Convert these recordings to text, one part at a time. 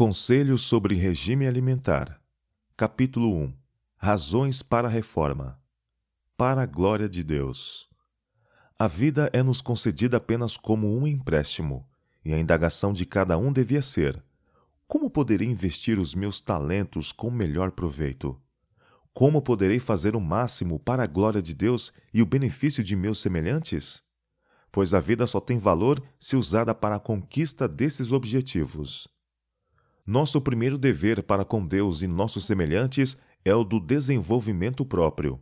Conselhos sobre Regime Alimentar. Capítulo 1. Razões para a reforma. Para a glória de Deus. A vida é nos concedida apenas como um empréstimo, e a indagação de cada um devia ser: como poderei investir os meus talentos com melhor proveito? Como poderei fazer o máximo para a glória de Deus e o benefício de meus semelhantes? Pois a vida só tem valor se usada para a conquista desses objetivos nosso primeiro dever para com Deus e nossos semelhantes é o do desenvolvimento próprio.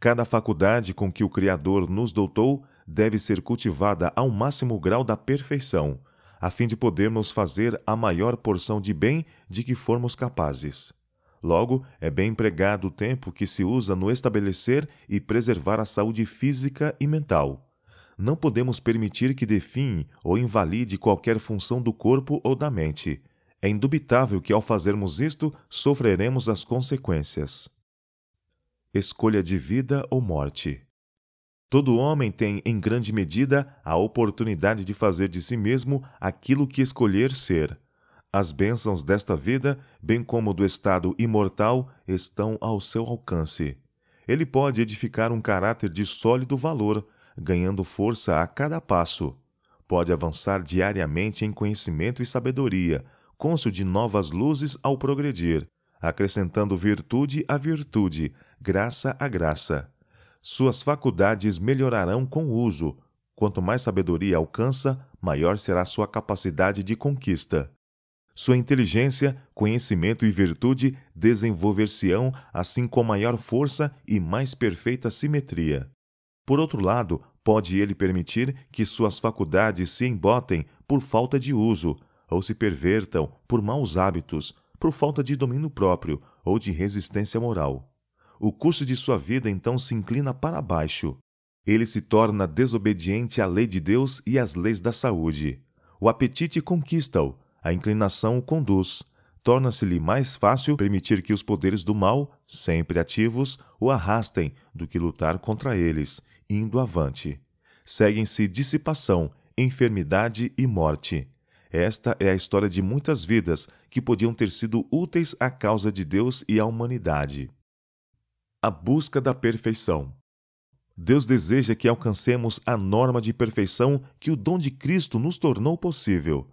Cada faculdade com que o Criador nos dotou deve ser cultivada ao máximo grau da perfeição, a fim de podermos fazer a maior porção de bem de que formos capazes. Logo, é bem empregado o tempo que se usa no estabelecer e preservar a saúde física e mental. Não podemos permitir que define ou invalide qualquer função do corpo ou da mente, é indubitável que ao fazermos isto, sofreremos as consequências. Escolha de vida ou morte. Todo homem tem, em grande medida, a oportunidade de fazer de si mesmo aquilo que escolher ser. As bênçãos desta vida, bem como do estado imortal, estão ao seu alcance. Ele pode edificar um caráter de sólido valor, ganhando força a cada passo. Pode avançar diariamente em conhecimento e sabedoria, cônsul de novas luzes ao progredir, acrescentando virtude a virtude, graça a graça. Suas faculdades melhorarão com o uso. Quanto mais sabedoria alcança, maior será sua capacidade de conquista. Sua inteligência, conhecimento e virtude desenvolver-se-ão assim com maior força e mais perfeita simetria. Por outro lado, pode ele permitir que suas faculdades se embotem por falta de uso, ou se pervertam por maus hábitos, por falta de domínio próprio ou de resistência moral. O curso de sua vida então se inclina para baixo. Ele se torna desobediente à lei de Deus e às leis da saúde. O apetite conquista-o, a inclinação o conduz. Torna-se-lhe mais fácil permitir que os poderes do mal, sempre ativos, o arrastem do que lutar contra eles, indo avante. Seguem-se dissipação, enfermidade e morte. Esta é a história de muitas vidas que podiam ter sido úteis à causa de Deus e à humanidade. A busca da perfeição. Deus deseja que alcancemos a norma de perfeição que o dom de Cristo nos tornou possível.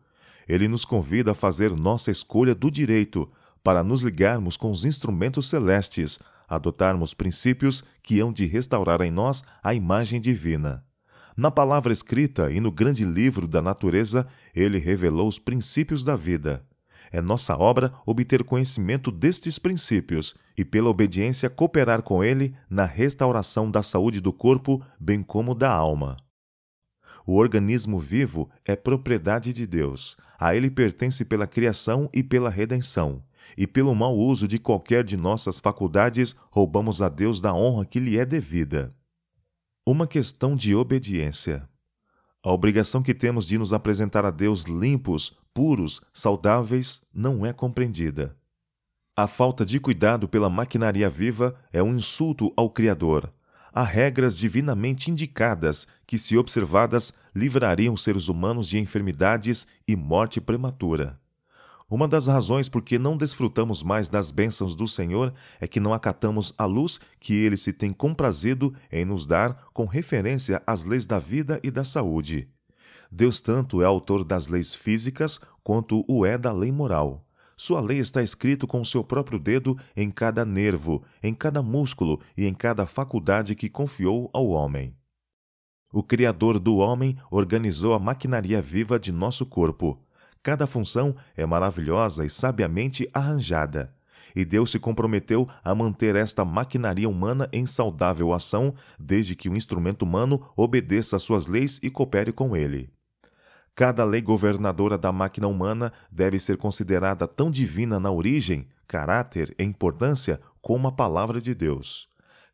Ele nos convida a fazer nossa escolha do direito, para nos ligarmos com os instrumentos celestes, adotarmos princípios que hão de restaurar em nós a imagem divina. Na palavra escrita e no grande livro da natureza, ele revelou os princípios da vida. É nossa obra obter conhecimento destes princípios e, pela obediência, cooperar com ele na restauração da saúde do corpo, bem como da alma. O organismo vivo é propriedade de Deus. A ele pertence pela criação e pela redenção. E pelo mau uso de qualquer de nossas faculdades, roubamos a Deus da honra que lhe é devida. Uma questão de obediência. A obrigação que temos de nos apresentar a Deus limpos, puros, saudáveis, não é compreendida. A falta de cuidado pela maquinaria viva é um insulto ao Criador. Há regras divinamente indicadas que, se observadas, livrariam seres humanos de enfermidades e morte prematura. Uma das razões por que não desfrutamos mais das bênçãos do Senhor é que não acatamos a luz que ele se tem comprazido em nos dar com referência às leis da vida e da saúde. Deus tanto é autor das leis físicas quanto o é da lei moral. Sua lei está escrito com seu próprio dedo em cada nervo, em cada músculo e em cada faculdade que confiou ao homem. O Criador do homem organizou a maquinaria viva de nosso corpo. Cada função é maravilhosa e sabiamente arranjada. E Deus se comprometeu a manter esta maquinaria humana em saudável ação, desde que o instrumento humano obedeça às suas leis e coopere com ele. Cada lei governadora da máquina humana deve ser considerada tão divina na origem, caráter e importância como a palavra de Deus.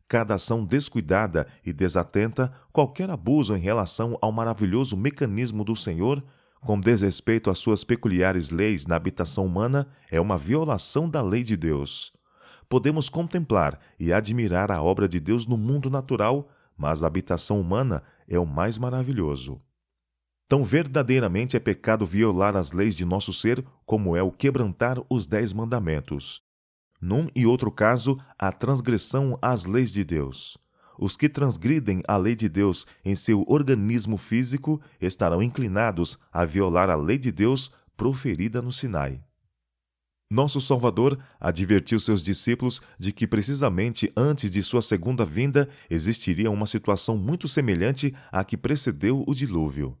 Cada ação descuidada e desatenta, qualquer abuso em relação ao maravilhoso mecanismo do Senhor, com desrespeito às suas peculiares leis na habitação humana é uma violação da lei de Deus. Podemos contemplar e admirar a obra de Deus no mundo natural, mas a habitação humana é o mais maravilhoso. Tão verdadeiramente é pecado violar as leis de nosso ser como é o quebrantar os dez mandamentos. Num e outro caso, a transgressão às leis de Deus os que transgridem a lei de Deus em seu organismo físico estarão inclinados a violar a lei de Deus proferida no Sinai. Nosso Salvador advertiu seus discípulos de que, precisamente antes de sua segunda vinda, existiria uma situação muito semelhante à que precedeu o dilúvio.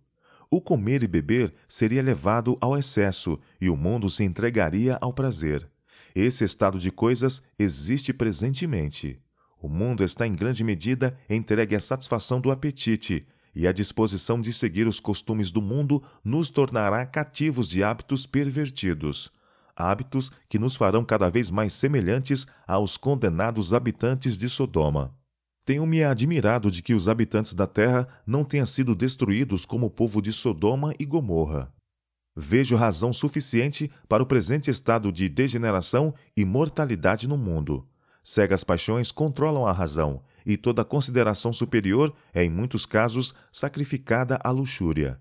O comer e beber seria levado ao excesso e o mundo se entregaria ao prazer. Esse estado de coisas existe presentemente. O mundo está em grande medida entregue à satisfação do apetite, e a disposição de seguir os costumes do mundo nos tornará cativos de hábitos pervertidos. Hábitos que nos farão cada vez mais semelhantes aos condenados habitantes de Sodoma. Tenho-me admirado de que os habitantes da terra não tenham sido destruídos como o povo de Sodoma e Gomorra. Vejo razão suficiente para o presente estado de degeneração e mortalidade no mundo cegas paixões controlam a razão, e toda consideração superior é, em muitos casos, sacrificada à luxúria.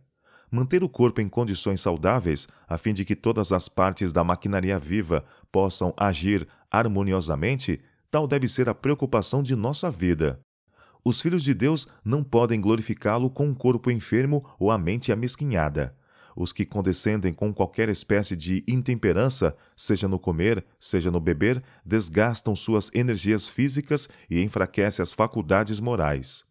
Manter o corpo em condições saudáveis, a fim de que todas as partes da maquinaria viva possam agir harmoniosamente, tal deve ser a preocupação de nossa vida. Os filhos de Deus não podem glorificá-lo com um corpo enfermo ou a mente amesquinhada os que condescendem com qualquer espécie de intemperança, seja no comer, seja no beber, desgastam suas energias físicas e enfraquecem as faculdades morais.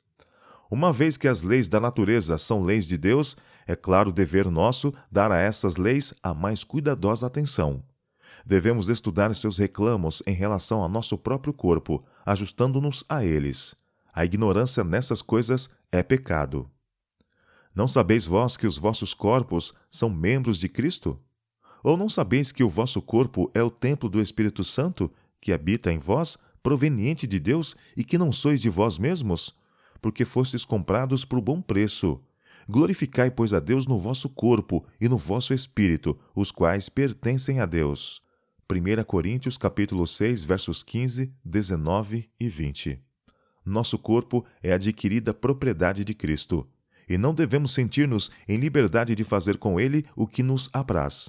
Uma vez que as leis da natureza são leis de Deus, é claro dever nosso dar a essas leis a mais cuidadosa atenção. Devemos estudar seus reclamos em relação ao nosso próprio corpo, ajustando-nos a eles. A ignorância nessas coisas é pecado. Não sabeis vós que os vossos corpos são membros de Cristo? Ou não sabeis que o vosso corpo é o templo do Espírito Santo, que habita em vós, proveniente de Deus, e que não sois de vós mesmos? Porque fostes comprados por bom preço. Glorificai, pois, a Deus no vosso corpo e no vosso espírito, os quais pertencem a Deus. 1 Coríntios capítulo 6, versos 15, 19 e 20. Nosso corpo é adquirida propriedade de Cristo e não devemos sentir-nos em liberdade de fazer com ele o que nos apraz.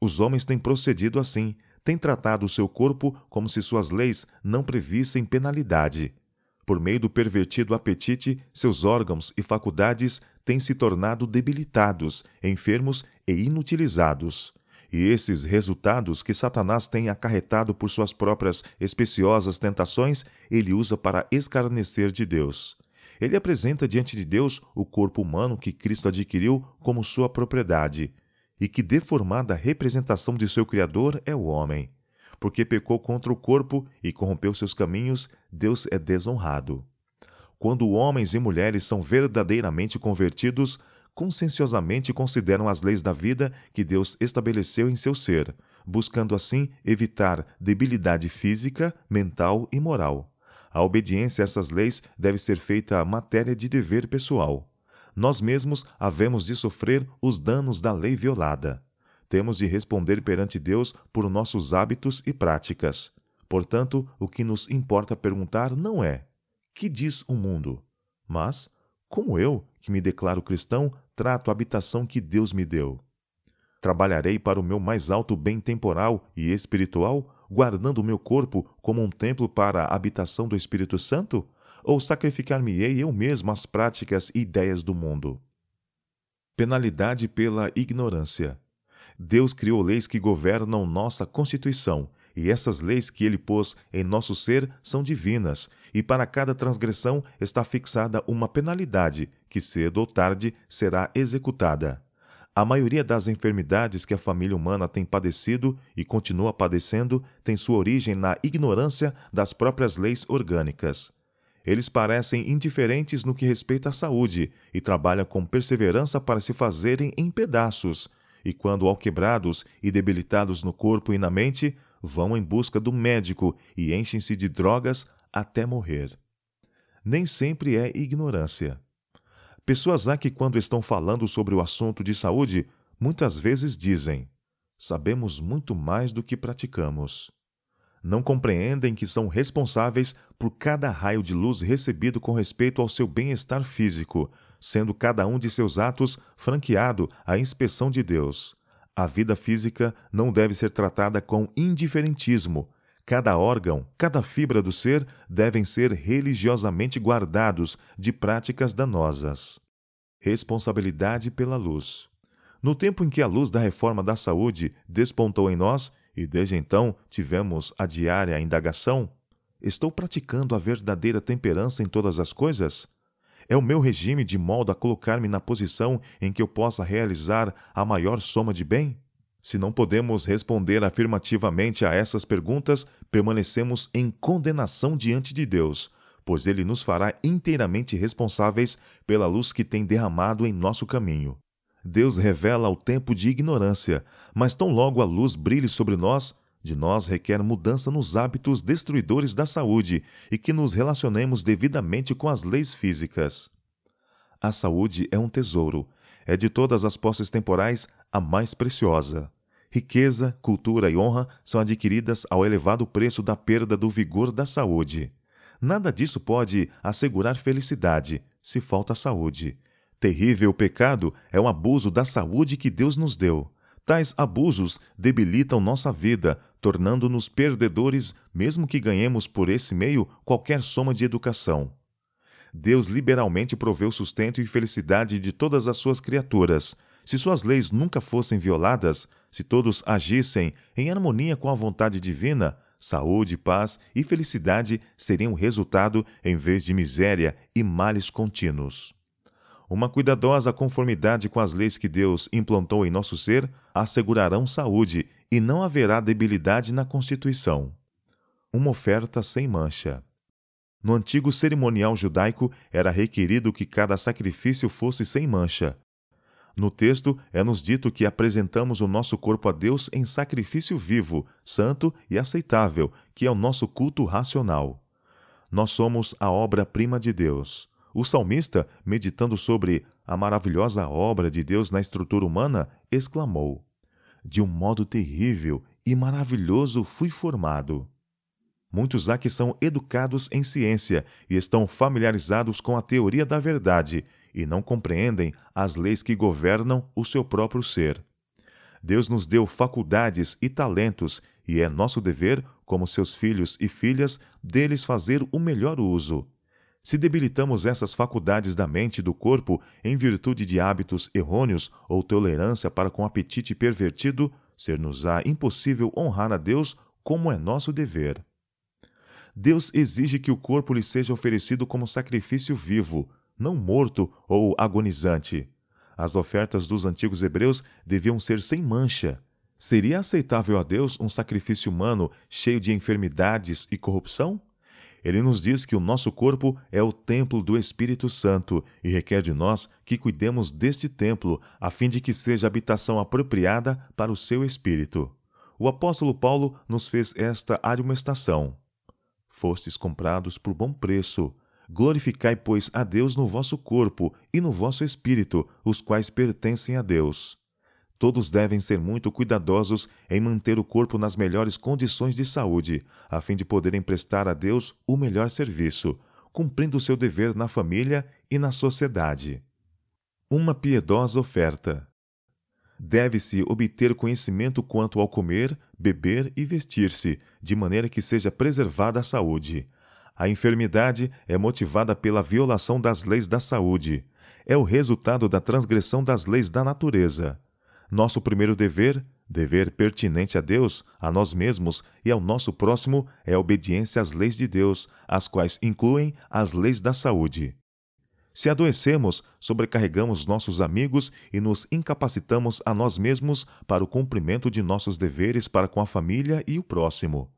Os homens têm procedido assim, têm tratado o seu corpo como se suas leis não previssem penalidade. Por meio do pervertido apetite, seus órgãos e faculdades têm se tornado debilitados, enfermos e inutilizados. E esses resultados que Satanás tem acarretado por suas próprias especiosas tentações, ele usa para escarnecer de Deus ele apresenta diante de Deus o corpo humano que Cristo adquiriu como sua propriedade, e que deformada representação de seu Criador é o homem. Porque pecou contra o corpo e corrompeu seus caminhos, Deus é desonrado. Quando homens e mulheres são verdadeiramente convertidos, conscienciosamente consideram as leis da vida que Deus estabeleceu em seu ser, buscando assim evitar debilidade física, mental e moral. A obediência a essas leis deve ser feita matéria de dever pessoal. Nós mesmos havemos de sofrer os danos da lei violada. Temos de responder perante Deus por nossos hábitos e práticas. Portanto, o que nos importa perguntar não é: que diz o mundo? Mas, como eu, que me declaro cristão, trato a habitação que Deus me deu? Trabalharei para o meu mais alto bem temporal e espiritual guardando o meu corpo como um templo para a habitação do Espírito Santo? Ou sacrificar-me-ei eu mesmo às práticas e ideias do mundo? Penalidade pela ignorância. Deus criou leis que governam nossa Constituição, e essas leis que ele pôs em nosso ser são divinas, e para cada transgressão está fixada uma penalidade, que cedo ou tarde será executada. A maioria das enfermidades que a família humana tem padecido e continua padecendo tem sua origem na ignorância das próprias leis orgânicas. Eles parecem indiferentes no que respeita à saúde e trabalham com perseverança para se fazerem em pedaços, e quando alquebrados e debilitados no corpo e na mente, vão em busca do médico e enchem-se de drogas até morrer. Nem sempre é ignorância. Pessoas há que, quando estão falando sobre o assunto de saúde, muitas vezes dizem: sabemos muito mais do que praticamos. Não compreendem que são responsáveis por cada raio de luz recebido com respeito ao seu bem-estar físico, sendo cada um de seus atos franqueado à inspeção de Deus. A vida física não deve ser tratada com indiferentismo, Cada órgão, cada fibra do ser devem ser religiosamente guardados de práticas danosas. Responsabilidade pela luz. No tempo em que a luz da reforma da saúde despontou em nós, e desde então tivemos a diária indagação: estou praticando a verdadeira temperança em todas as coisas? É o meu regime de modo a colocar-me na posição em que eu possa realizar a maior soma de bem? Se não podemos responder afirmativamente a essas perguntas, permanecemos em condenação diante de Deus, pois Ele nos fará inteiramente responsáveis pela luz que tem derramado em nosso caminho. Deus revela o tempo de ignorância, mas tão logo a luz brilhe sobre nós, de nós requer mudança nos hábitos destruidores da saúde e que nos relacionemos devidamente com as leis físicas. A saúde é um tesouro é de todas as posses temporais a mais preciosa. Riqueza, cultura e honra são adquiridas ao elevado preço da perda do vigor da saúde. Nada disso pode assegurar felicidade se falta saúde. Terrível pecado é o abuso da saúde que Deus nos deu. Tais abusos debilitam nossa vida, tornando-nos perdedores, mesmo que ganhemos por esse meio qualquer soma de educação. Deus liberalmente proveu sustento e felicidade de todas as suas criaturas. Se suas leis nunca fossem violadas, se todos agissem em harmonia com a vontade divina, saúde, paz e felicidade seriam o resultado em vez de miséria e males contínuos. Uma cuidadosa conformidade com as leis que Deus implantou em nosso ser assegurarão saúde e não haverá debilidade na constituição. Uma oferta sem mancha. No antigo cerimonial judaico, era requerido que cada sacrifício fosse sem mancha. No texto, é-nos dito que apresentamos o nosso corpo a Deus em sacrifício vivo, santo e aceitável, que é o nosso culto racional. Nós somos a obra-prima de Deus. O salmista, meditando sobre a maravilhosa obra de Deus na estrutura humana, exclamou: De um modo terrível e maravilhoso fui formado. Muitos há que são educados em ciência e estão familiarizados com a teoria da verdade e não compreendem as leis que governam o seu próprio ser. Deus nos deu faculdades e talentos e é nosso dever, como seus filhos e filhas, deles fazer o melhor uso. Se debilitamos essas faculdades da mente e do corpo em virtude de hábitos errôneos ou tolerância para com apetite pervertido, ser-nos-á impossível honrar a Deus como é nosso dever. Deus exige que o corpo lhe seja oferecido como sacrifício vivo, não morto ou agonizante. As ofertas dos antigos hebreus deviam ser sem mancha. Seria aceitável a Deus um sacrifício humano cheio de enfermidades e corrupção? Ele nos diz que o nosso corpo é o templo do Espírito Santo e requer de nós que cuidemos deste templo, a fim de que seja habitação apropriada para o seu espírito. O apóstolo Paulo nos fez esta admoestação fostes comprados por bom preço. Glorificai, pois, a Deus no vosso corpo e no vosso espírito, os quais pertencem a Deus. Todos devem ser muito cuidadosos em manter o corpo nas melhores condições de saúde, a fim de poderem prestar a Deus o melhor serviço, cumprindo o seu dever na família e na sociedade. Uma piedosa oferta deve-se obter conhecimento quanto ao comer, beber e vestir-se, de maneira que seja preservada a saúde. A enfermidade é motivada pela violação das leis da saúde. É o resultado da transgressão das leis da natureza. Nosso primeiro dever, dever pertinente a Deus, a nós mesmos e ao nosso próximo, é a obediência às leis de Deus, as quais incluem as leis da saúde. Se adoecemos, sobrecarregamos nossos amigos e nos incapacitamos a nós mesmos para o cumprimento de nossos deveres para com a família e o próximo.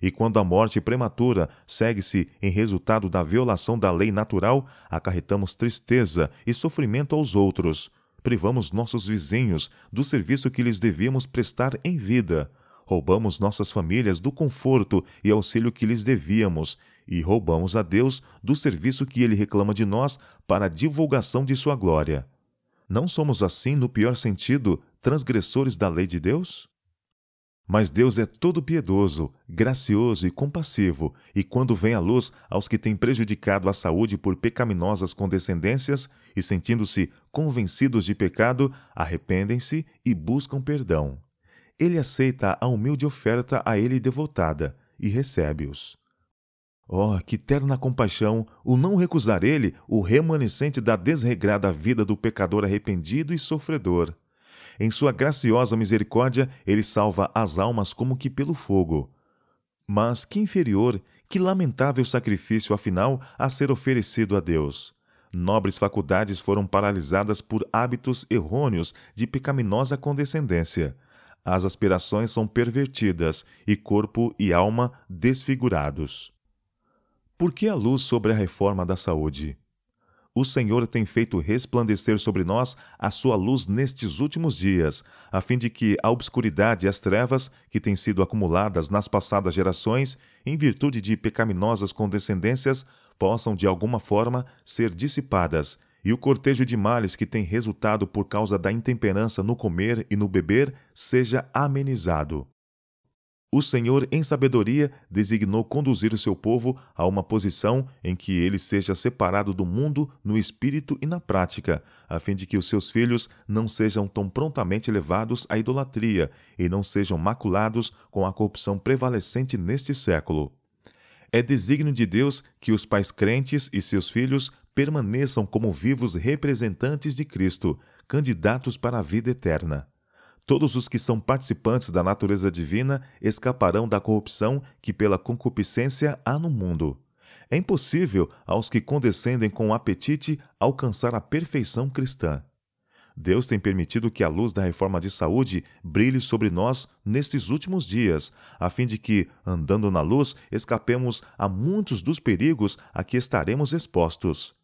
E quando a morte prematura segue-se em resultado da violação da lei natural, acarretamos tristeza e sofrimento aos outros. Privamos nossos vizinhos do serviço que lhes devíamos prestar em vida. Roubamos nossas famílias do conforto e auxílio que lhes devíamos e roubamos a Deus do serviço que ele reclama de nós para a divulgação de sua glória. Não somos assim, no pior sentido, transgressores da lei de Deus? Mas Deus é todo piedoso, gracioso e compassivo, e quando vem à luz aos que têm prejudicado a saúde por pecaminosas condescendências e sentindo-se convencidos de pecado, arrependem-se e buscam perdão. Ele aceita a humilde oferta a ele devotada e recebe-os. Oh, que terna compaixão o não recusar ele o remanescente da desregrada vida do pecador arrependido e sofredor. Em sua graciosa misericórdia, ele salva as almas como que pelo fogo. Mas que inferior, que lamentável sacrifício afinal a ser oferecido a Deus. Nobres faculdades foram paralisadas por hábitos errôneos de pecaminosa condescendência. As aspirações são pervertidas e corpo e alma desfigurados. Por que a luz sobre a reforma da saúde? O Senhor tem feito resplandecer sobre nós a sua luz nestes últimos dias, a fim de que a obscuridade e as trevas que têm sido acumuladas nas passadas gerações, em virtude de pecaminosas condescendências, possam de alguma forma ser dissipadas, e o cortejo de males que tem resultado por causa da intemperança no comer e no beber seja amenizado o Senhor, em sabedoria, designou conduzir o seu povo a uma posição em que ele seja separado do mundo no espírito e na prática, a fim de que os seus filhos não sejam tão prontamente levados à idolatria e não sejam maculados com a corrupção prevalecente neste século. É desígnio de Deus que os pais crentes e seus filhos permaneçam como vivos representantes de Cristo, candidatos para a vida eterna. Todos os que são participantes da natureza divina escaparão da corrupção que pela concupiscência há no mundo. É impossível aos que condescendem com o apetite alcançar a perfeição cristã. Deus tem permitido que a luz da reforma de saúde brilhe sobre nós nestes últimos dias, a fim de que, andando na luz, escapemos a muitos dos perigos a que estaremos expostos.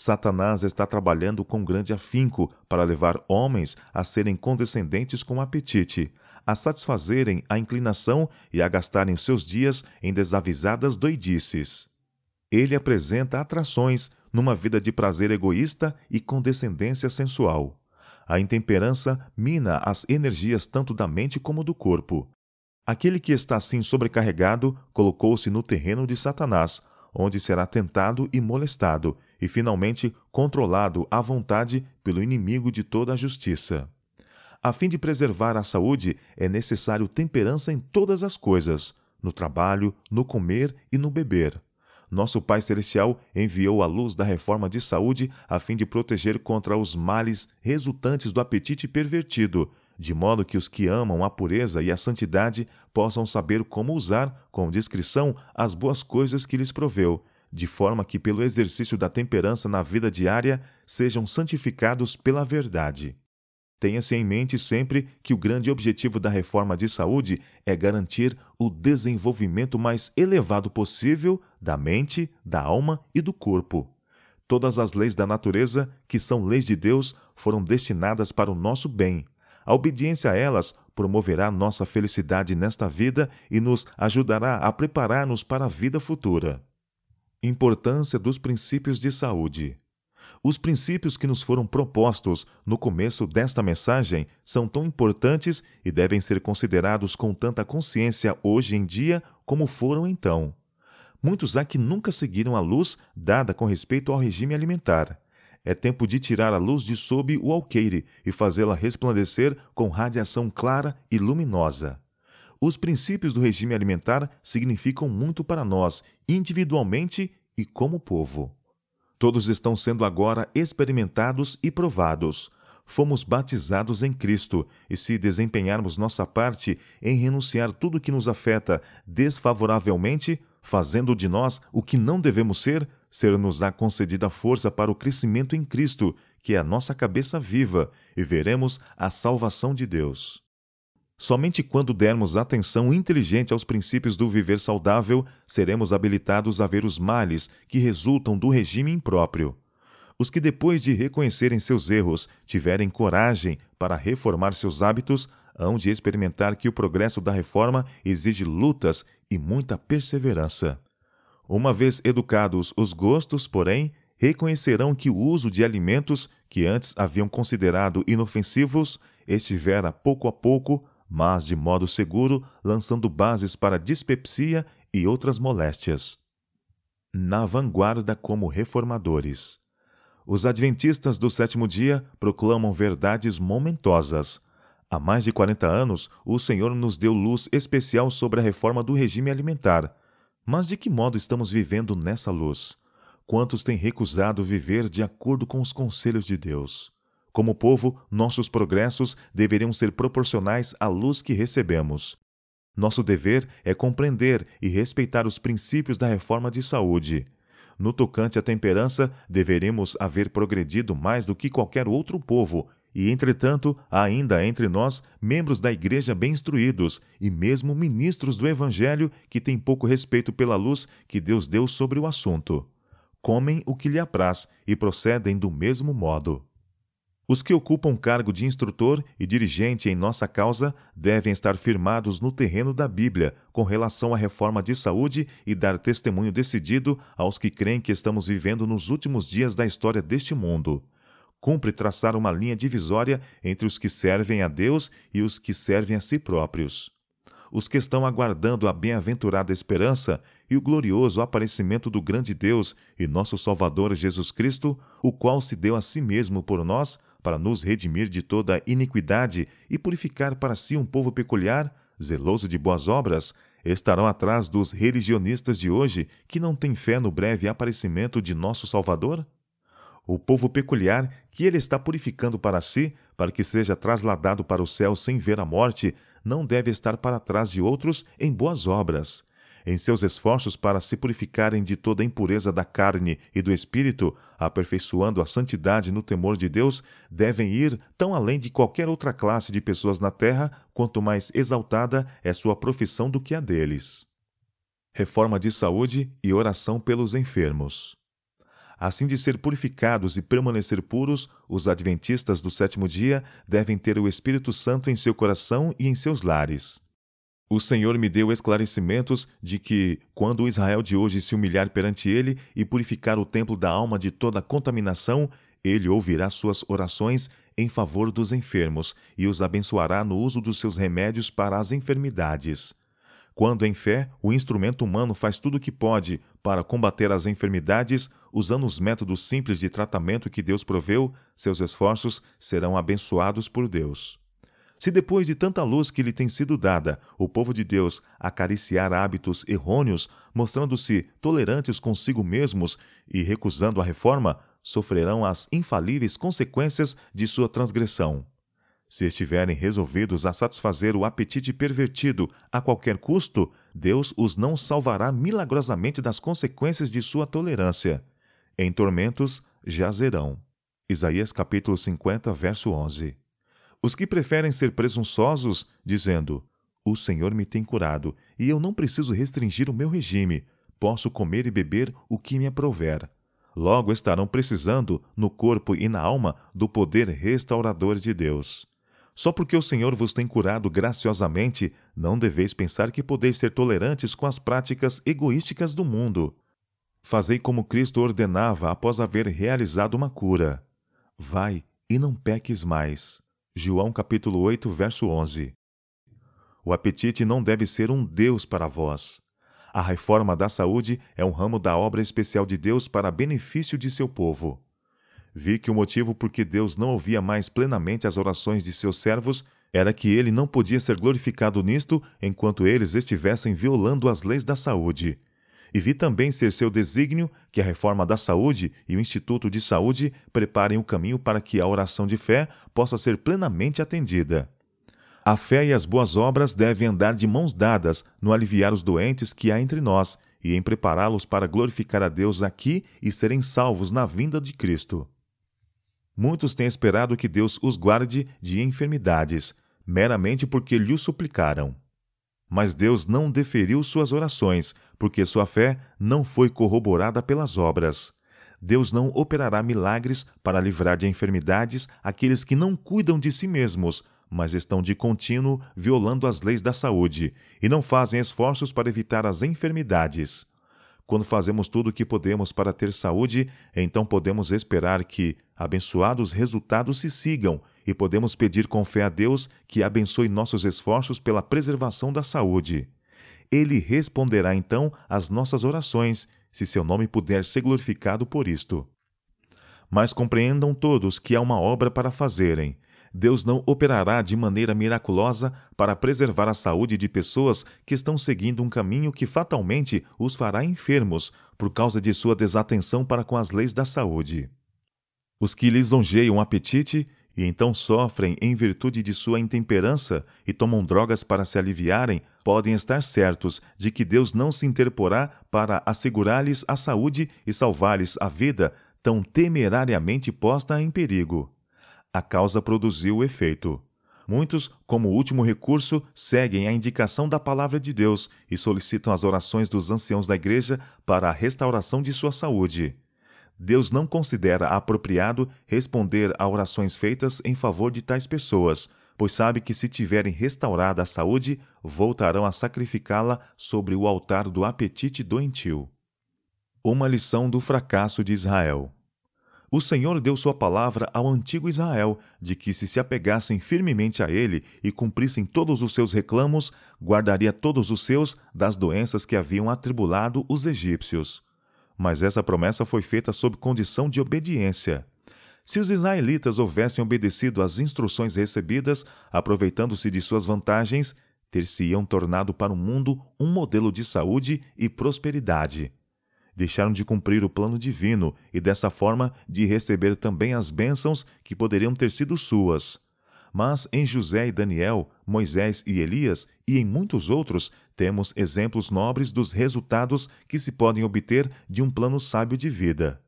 Satanás está trabalhando com grande afinco para levar homens a serem condescendentes com apetite, a satisfazerem a inclinação e a gastarem seus dias em desavisadas doidices. Ele apresenta atrações numa vida de prazer egoísta e condescendência sensual. A intemperança mina as energias tanto da mente como do corpo. Aquele que está assim sobrecarregado colocou-se no terreno de Satanás, onde será tentado e molestado, e finalmente controlado à vontade pelo inimigo de toda a justiça. A fim de preservar a saúde, é necessário temperança em todas as coisas, no trabalho, no comer e no beber. Nosso Pai Celestial enviou a luz da reforma de saúde a fim de proteger contra os males resultantes do apetite pervertido, de modo que os que amam a pureza e a santidade possam saber como usar, com discrição, as boas coisas que lhes proveu, de forma que, pelo exercício da temperança na vida diária, sejam santificados pela verdade. Tenha-se em mente sempre que o grande objetivo da reforma de saúde é garantir o desenvolvimento mais elevado possível da mente, da alma e do corpo. Todas as leis da natureza, que são leis de Deus, foram destinadas para o nosso bem. A obediência a elas promoverá nossa felicidade nesta vida e nos ajudará a preparar-nos para a vida futura. Importância dos princípios de saúde. Os princípios que nos foram propostos no começo desta mensagem são tão importantes e devem ser considerados com tanta consciência hoje em dia como foram então. Muitos há que nunca seguiram a luz dada com respeito ao regime alimentar. É tempo de tirar a luz de sob o alqueire e fazê-la resplandecer com radiação clara e luminosa os princípios do regime alimentar significam muito para nós, individualmente e como povo. Todos estão sendo agora experimentados e provados. Fomos batizados em Cristo, e se desempenharmos nossa parte em renunciar tudo que nos afeta desfavoravelmente, fazendo de nós o que não devemos ser, ser-nos-á concedida força para o crescimento em Cristo, que é a nossa cabeça viva, e veremos a salvação de Deus. Somente quando dermos atenção inteligente aos princípios do viver saudável, seremos habilitados a ver os males que resultam do regime impróprio. Os que, depois de reconhecerem seus erros, tiverem coragem para reformar seus hábitos, hão de experimentar que o progresso da reforma exige lutas e muita perseverança. Uma vez educados os gostos, porém, reconhecerão que o uso de alimentos que antes haviam considerado inofensivos estivera pouco a pouco mas de modo seguro, lançando bases para dispepsia e outras moléstias. Na vanguarda como reformadores. Os adventistas do sétimo dia proclamam verdades momentosas. Há mais de 40 anos, o Senhor nos deu luz especial sobre a reforma do regime alimentar. Mas de que modo estamos vivendo nessa luz? Quantos têm recusado viver de acordo com os conselhos de Deus? Como povo, nossos progressos deveriam ser proporcionais à luz que recebemos. Nosso dever é compreender e respeitar os princípios da reforma de saúde. No tocante à temperança, deveremos haver progredido mais do que qualquer outro povo, e, entretanto, há ainda entre nós membros da Igreja bem instruídos e mesmo ministros do Evangelho que têm pouco respeito pela luz que Deus deu sobre o assunto. Comem o que lhe apraz e procedem do mesmo modo. Os que ocupam cargo de instrutor e dirigente em nossa causa devem estar firmados no terreno da Bíblia com relação à reforma de saúde e dar testemunho decidido aos que creem que estamos vivendo nos últimos dias da história deste mundo. Cumpre traçar uma linha divisória entre os que servem a Deus e os que servem a si próprios. Os que estão aguardando a bem-aventurada esperança e o glorioso aparecimento do grande Deus e nosso Salvador Jesus Cristo, o qual se deu a si mesmo por nós para nos redimir de toda a iniquidade e purificar para si um povo peculiar, zeloso de boas obras, estarão atrás dos religionistas de hoje que não têm fé no breve aparecimento de nosso Salvador? O povo peculiar que ele está purificando para si, para que seja trasladado para o céu sem ver a morte, não deve estar para trás de outros em boas obras em seus esforços para se purificarem de toda impureza da carne e do espírito, aperfeiçoando a santidade no temor de Deus, devem ir tão além de qualquer outra classe de pessoas na terra, quanto mais exaltada é sua profissão do que a deles. Reforma de saúde e oração pelos enfermos. Assim de ser purificados e permanecer puros, os adventistas do sétimo dia devem ter o Espírito Santo em seu coração e em seus lares. O Senhor me deu esclarecimentos de que, quando o Israel de hoje se humilhar perante ele e purificar o templo da alma de toda contaminação, ele ouvirá suas orações em favor dos enfermos e os abençoará no uso dos seus remédios para as enfermidades. Quando em fé, o instrumento humano faz tudo o que pode para combater as enfermidades, usando os métodos simples de tratamento que Deus proveu, seus esforços serão abençoados por Deus. Se depois de tanta luz que lhe tem sido dada, o povo de Deus acariciar hábitos errôneos, mostrando-se tolerantes consigo mesmos e recusando a reforma, sofrerão as infalíveis consequências de sua transgressão. Se estiverem resolvidos a satisfazer o apetite pervertido a qualquer custo, Deus os não salvará milagrosamente das consequências de sua tolerância. Em tormentos jazerão. Isaías capítulo 50, verso 11 os que preferem ser presunçosos, dizendo: O Senhor me tem curado e eu não preciso restringir o meu regime, posso comer e beber o que me aprover. Logo estarão precisando, no corpo e na alma, do poder restaurador de Deus. Só porque o Senhor vos tem curado graciosamente, não deveis pensar que podeis ser tolerantes com as práticas egoísticas do mundo. Fazei como Cristo ordenava após haver realizado uma cura. Vai e não peques mais. João capítulo 8, verso 11. O apetite não deve ser um Deus para vós. A reforma da saúde é um ramo da obra especial de Deus para benefício de seu povo. Vi que o motivo por que Deus não ouvia mais plenamente as orações de seus servos era que ele não podia ser glorificado nisto enquanto eles estivessem violando as leis da saúde e vi também ser seu desígnio que a reforma da saúde e o Instituto de Saúde preparem o caminho para que a oração de fé possa ser plenamente atendida. A fé e as boas obras devem andar de mãos dadas no aliviar os doentes que há entre nós e em prepará-los para glorificar a Deus aqui e serem salvos na vinda de Cristo. Muitos têm esperado que Deus os guarde de enfermidades, meramente porque lhe suplicaram. Mas Deus não deferiu suas orações, porque sua fé não foi corroborada pelas obras. Deus não operará milagres para livrar de enfermidades aqueles que não cuidam de si mesmos, mas estão de contínuo violando as leis da saúde e não fazem esforços para evitar as enfermidades. Quando fazemos tudo o que podemos para ter saúde, então podemos esperar que abençoados resultados se sigam e podemos pedir com fé a Deus que abençoe nossos esforços pela preservação da saúde. Ele responderá então às nossas orações, se seu nome puder ser glorificado por isto. Mas compreendam todos que há uma obra para fazerem. Deus não operará de maneira miraculosa para preservar a saúde de pessoas que estão seguindo um caminho que fatalmente os fará enfermos por causa de sua desatenção para com as leis da saúde. Os que lisonjeiam o apetite e então sofrem em virtude de sua intemperança e tomam drogas para se aliviarem, podem estar certos de que Deus não se interporá para assegurar-lhes a saúde e salvar-lhes a vida, tão temerariamente posta em perigo. A causa produziu o efeito. Muitos, como último recurso, seguem a indicação da palavra de Deus e solicitam as orações dos anciãos da igreja para a restauração de sua saúde. Deus não considera apropriado responder a orações feitas em favor de tais pessoas, pois sabe que se tiverem restaurada a saúde, voltarão a sacrificá-la sobre o altar do apetite doentio. Uma lição do fracasso de Israel. O Senhor deu sua palavra ao antigo Israel, de que se se apegassem firmemente a ele e cumprissem todos os seus reclamos, guardaria todos os seus das doenças que haviam atribulado os egípcios mas essa promessa foi feita sob condição de obediência. Se os israelitas houvessem obedecido às instruções recebidas, aproveitando-se de suas vantagens, ter-se-iam tornado para o mundo um modelo de saúde e prosperidade. Deixaram de cumprir o plano divino e, dessa forma, de receber também as bênçãos que poderiam ter sido suas mas em José e Daniel, Moisés e Elias e em muitos outros temos exemplos nobres dos resultados que se podem obter de um plano sábio de vida.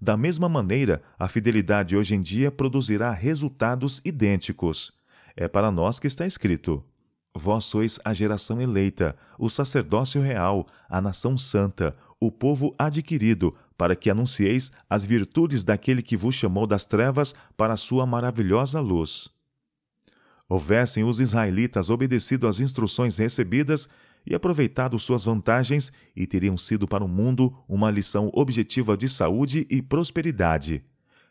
Da mesma maneira, a fidelidade hoje em dia produzirá resultados idênticos. É para nós que está escrito: Vós sois a geração eleita, o sacerdócio real, a nação santa, o povo adquirido, para que anuncieis as virtudes daquele que vos chamou das trevas para a sua maravilhosa luz houvessem os israelitas obedecido às instruções recebidas e aproveitado suas vantagens, e teriam sido para o mundo uma lição objetiva de saúde e prosperidade.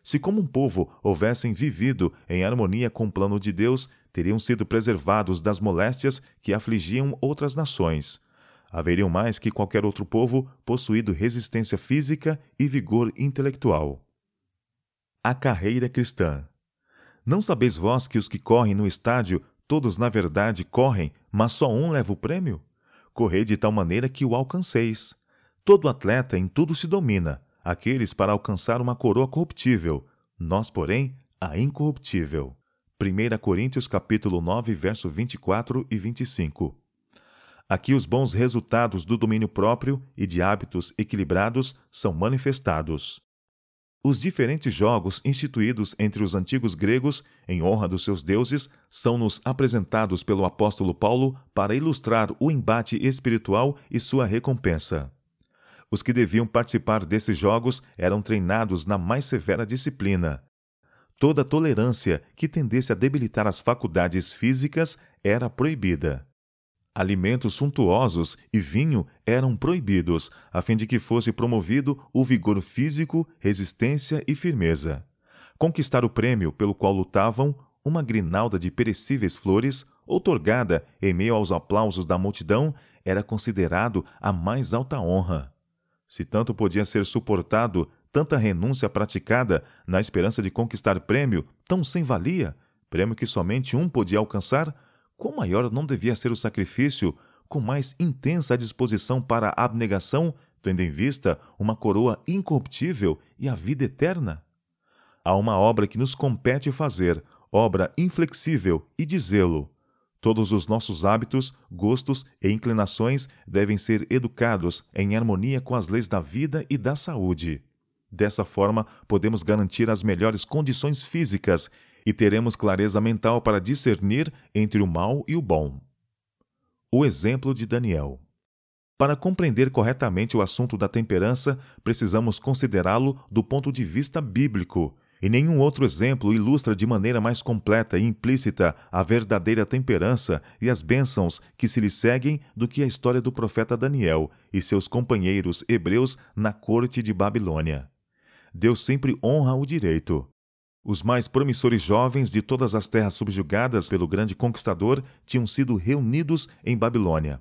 Se, como um povo, houvessem vivido em harmonia com o plano de Deus, teriam sido preservados das moléstias que afligiam outras nações. Haveriam mais que qualquer outro povo possuído resistência física e vigor intelectual. A carreira cristã não sabeis vós que os que correm no estádio, todos na verdade correm, mas só um leva o prêmio? Correi de tal maneira que o alcanceis. Todo atleta em tudo se domina, aqueles para alcançar uma coroa corruptível, nós, porém, a incorruptível. 1 Coríntios capítulo 9, verso 24 e 25. Aqui os bons resultados do domínio próprio e de hábitos equilibrados são manifestados. Os diferentes jogos instituídos entre os antigos gregos em honra dos seus deuses são-nos apresentados pelo apóstolo Paulo para ilustrar o embate espiritual e sua recompensa. Os que deviam participar desses jogos eram treinados na mais severa disciplina. Toda tolerância que tendesse a debilitar as faculdades físicas era proibida. Alimentos suntuosos e vinho eram proibidos, a fim de que fosse promovido o vigor físico, resistência e firmeza. Conquistar o prêmio pelo qual lutavam, uma grinalda de perecíveis flores, outorgada em meio aos aplausos da multidão, era considerado a mais alta honra. Se tanto podia ser suportado, tanta renúncia praticada na esperança de conquistar prêmio tão sem valia, prêmio que somente um podia alcançar, quão maior não devia ser o sacrifício, com mais intensa a disposição para a abnegação, tendo em vista uma coroa incorruptível e a vida eterna? Há uma obra que nos compete fazer, obra inflexível, e dizê-lo. Todos os nossos hábitos, gostos e inclinações devem ser educados em harmonia com as leis da vida e da saúde. Dessa forma, podemos garantir as melhores condições físicas e teremos clareza mental para discernir entre o mal e o bom. O exemplo de Daniel. Para compreender corretamente o assunto da temperança, precisamos considerá-lo do ponto de vista bíblico, e nenhum outro exemplo ilustra de maneira mais completa e implícita a verdadeira temperança e as bênçãos que se lhe seguem do que a história do profeta Daniel e seus companheiros hebreus na corte de Babilônia. Deus sempre honra o direito. Os mais promissores jovens de todas as terras subjugadas pelo grande conquistador tinham sido reunidos em Babilônia.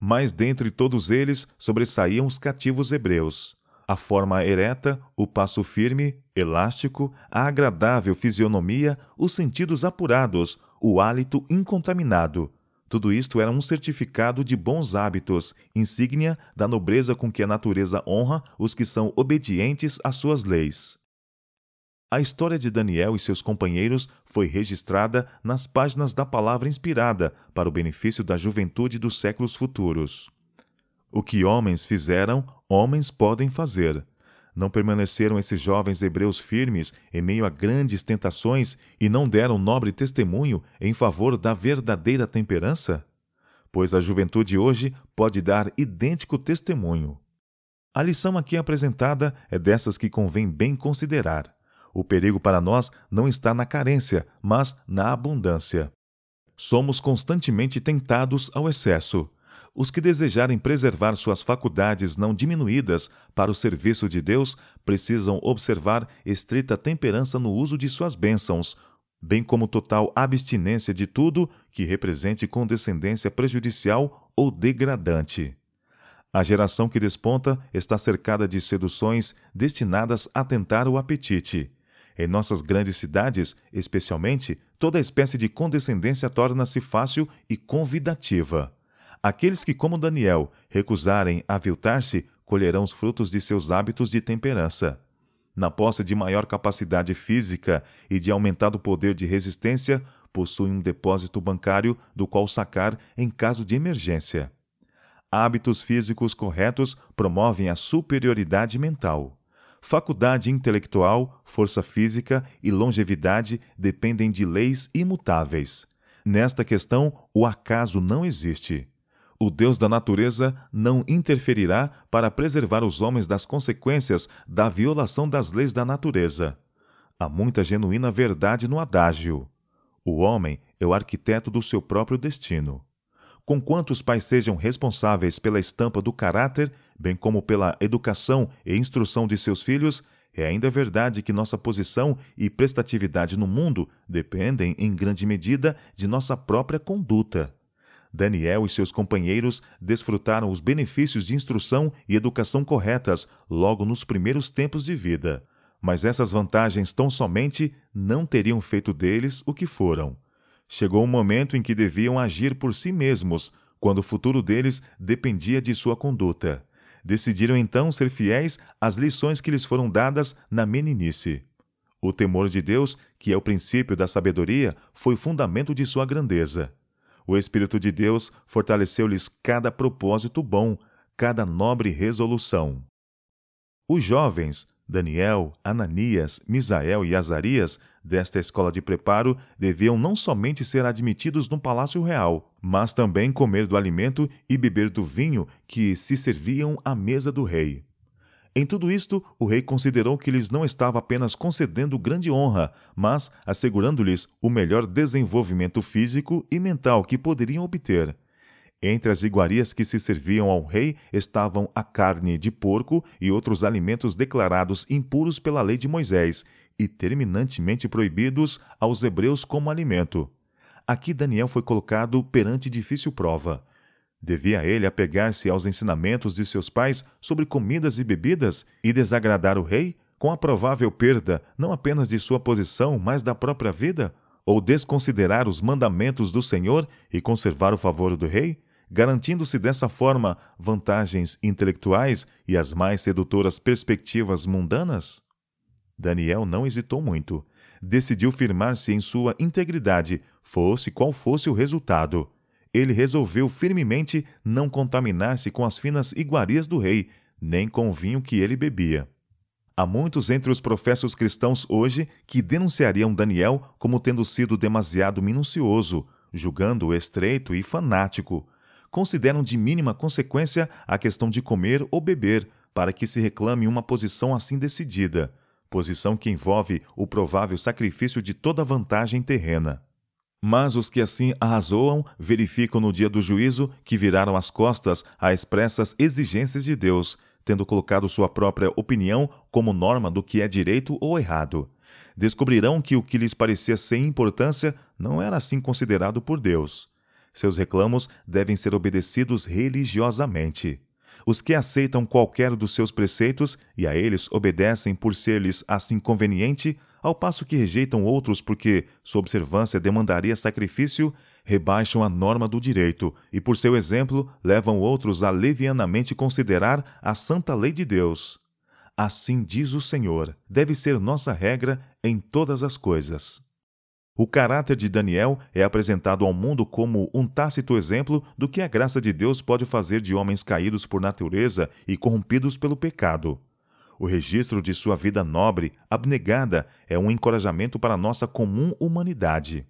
Mas dentre todos eles sobressaíam os cativos hebreus. A forma ereta, o passo firme, elástico, a agradável fisionomia, os sentidos apurados, o hálito incontaminado. Tudo isto era um certificado de bons hábitos, insígnia da nobreza com que a natureza honra os que são obedientes às suas leis. A história de Daniel e seus companheiros foi registrada nas páginas da Palavra Inspirada para o benefício da juventude dos séculos futuros. O que homens fizeram, homens podem fazer. Não permaneceram esses jovens hebreus firmes em meio a grandes tentações e não deram nobre testemunho em favor da verdadeira temperança? Pois a juventude hoje pode dar idêntico testemunho. A lição aqui apresentada é dessas que convém bem considerar. O perigo para nós não está na carência, mas na abundância. Somos constantemente tentados ao excesso. Os que desejarem preservar suas faculdades não diminuídas para o serviço de Deus precisam observar estrita temperança no uso de suas bênçãos, bem como total abstinência de tudo que represente condescendência prejudicial ou degradante. A geração que desponta está cercada de seduções destinadas a tentar o apetite. Em nossas grandes cidades, especialmente, toda espécie de condescendência torna-se fácil e convidativa. Aqueles que, como Daniel, recusarem aviltar-se, colherão os frutos de seus hábitos de temperança. Na posse de maior capacidade física e de aumentado poder de resistência, possuem um depósito bancário do qual sacar em caso de emergência. Hábitos físicos corretos promovem a superioridade mental faculdade intelectual, força física e longevidade dependem de leis imutáveis. Nesta questão, o acaso não existe. O Deus da natureza não interferirá para preservar os homens das consequências da violação das leis da natureza. Há muita genuína verdade no adágio. O homem é o arquiteto do seu próprio destino. Conquanto os pais sejam responsáveis pela estampa do caráter bem como pela educação e instrução de seus filhos, é ainda verdade que nossa posição e prestatividade no mundo dependem, em grande medida, de nossa própria conduta. Daniel e seus companheiros desfrutaram os benefícios de instrução e educação corretas logo nos primeiros tempos de vida. Mas essas vantagens tão somente não teriam feito deles o que foram. Chegou o um momento em que deviam agir por si mesmos, quando o futuro deles dependia de sua conduta decidiram então ser fiéis às lições que lhes foram dadas na meninice. O temor de Deus, que é o princípio da sabedoria, foi fundamento de sua grandeza. O Espírito de Deus fortaleceu-lhes cada propósito bom, cada nobre resolução. Os jovens Daniel, Ananias, Misael e Azarias, desta escola de preparo, deviam não somente ser admitidos no palácio real, mas também comer do alimento e beber do vinho que se serviam à mesa do rei. Em tudo isto, o rei considerou que lhes não estava apenas concedendo grande honra, mas assegurando-lhes o melhor desenvolvimento físico e mental que poderiam obter. Entre as iguarias que se serviam ao rei estavam a carne de porco e outros alimentos declarados impuros pela lei de Moisés e terminantemente proibidos aos hebreus como alimento. Aqui Daniel foi colocado perante difícil prova. Devia ele apegar-se aos ensinamentos de seus pais sobre comidas e bebidas e desagradar o rei, com a provável perda não apenas de sua posição, mas da própria vida? Ou desconsiderar os mandamentos do Senhor e conservar o favor do rei? garantindo-se dessa forma vantagens intelectuais e as mais sedutoras perspectivas mundanas? Daniel não hesitou muito. Decidiu firmar-se em sua integridade, fosse qual fosse o resultado. Ele resolveu firmemente não contaminar-se com as finas iguarias do rei, nem com o vinho que ele bebia. Há muitos entre os professos cristãos hoje que denunciariam Daniel como tendo sido demasiado minucioso, julgando-o estreito e fanático, consideram de mínima consequência a questão de comer ou beber para que se reclame uma posição assim decidida, posição que envolve o provável sacrifício de toda vantagem terrena. Mas os que assim arrazoam verificam no dia do juízo que viraram as costas a expressas exigências de Deus, tendo colocado sua própria opinião como norma do que é direito ou errado. Descobrirão que o que lhes parecia sem importância não era assim considerado por Deus. Seus reclamos devem ser obedecidos religiosamente. Os que aceitam qualquer dos seus preceitos e a eles obedecem por ser-lhes assim conveniente, ao passo que rejeitam outros porque sua observância demandaria sacrifício, rebaixam a norma do direito e, por seu exemplo, levam outros a levianamente considerar a santa lei de Deus. Assim diz o Senhor, deve ser nossa regra em todas as coisas. O caráter de Daniel é apresentado ao mundo como um tácito exemplo do que a graça de Deus pode fazer de homens caídos por natureza e corrompidos pelo pecado. O registro de sua vida nobre, abnegada, é um encorajamento para nossa comum humanidade.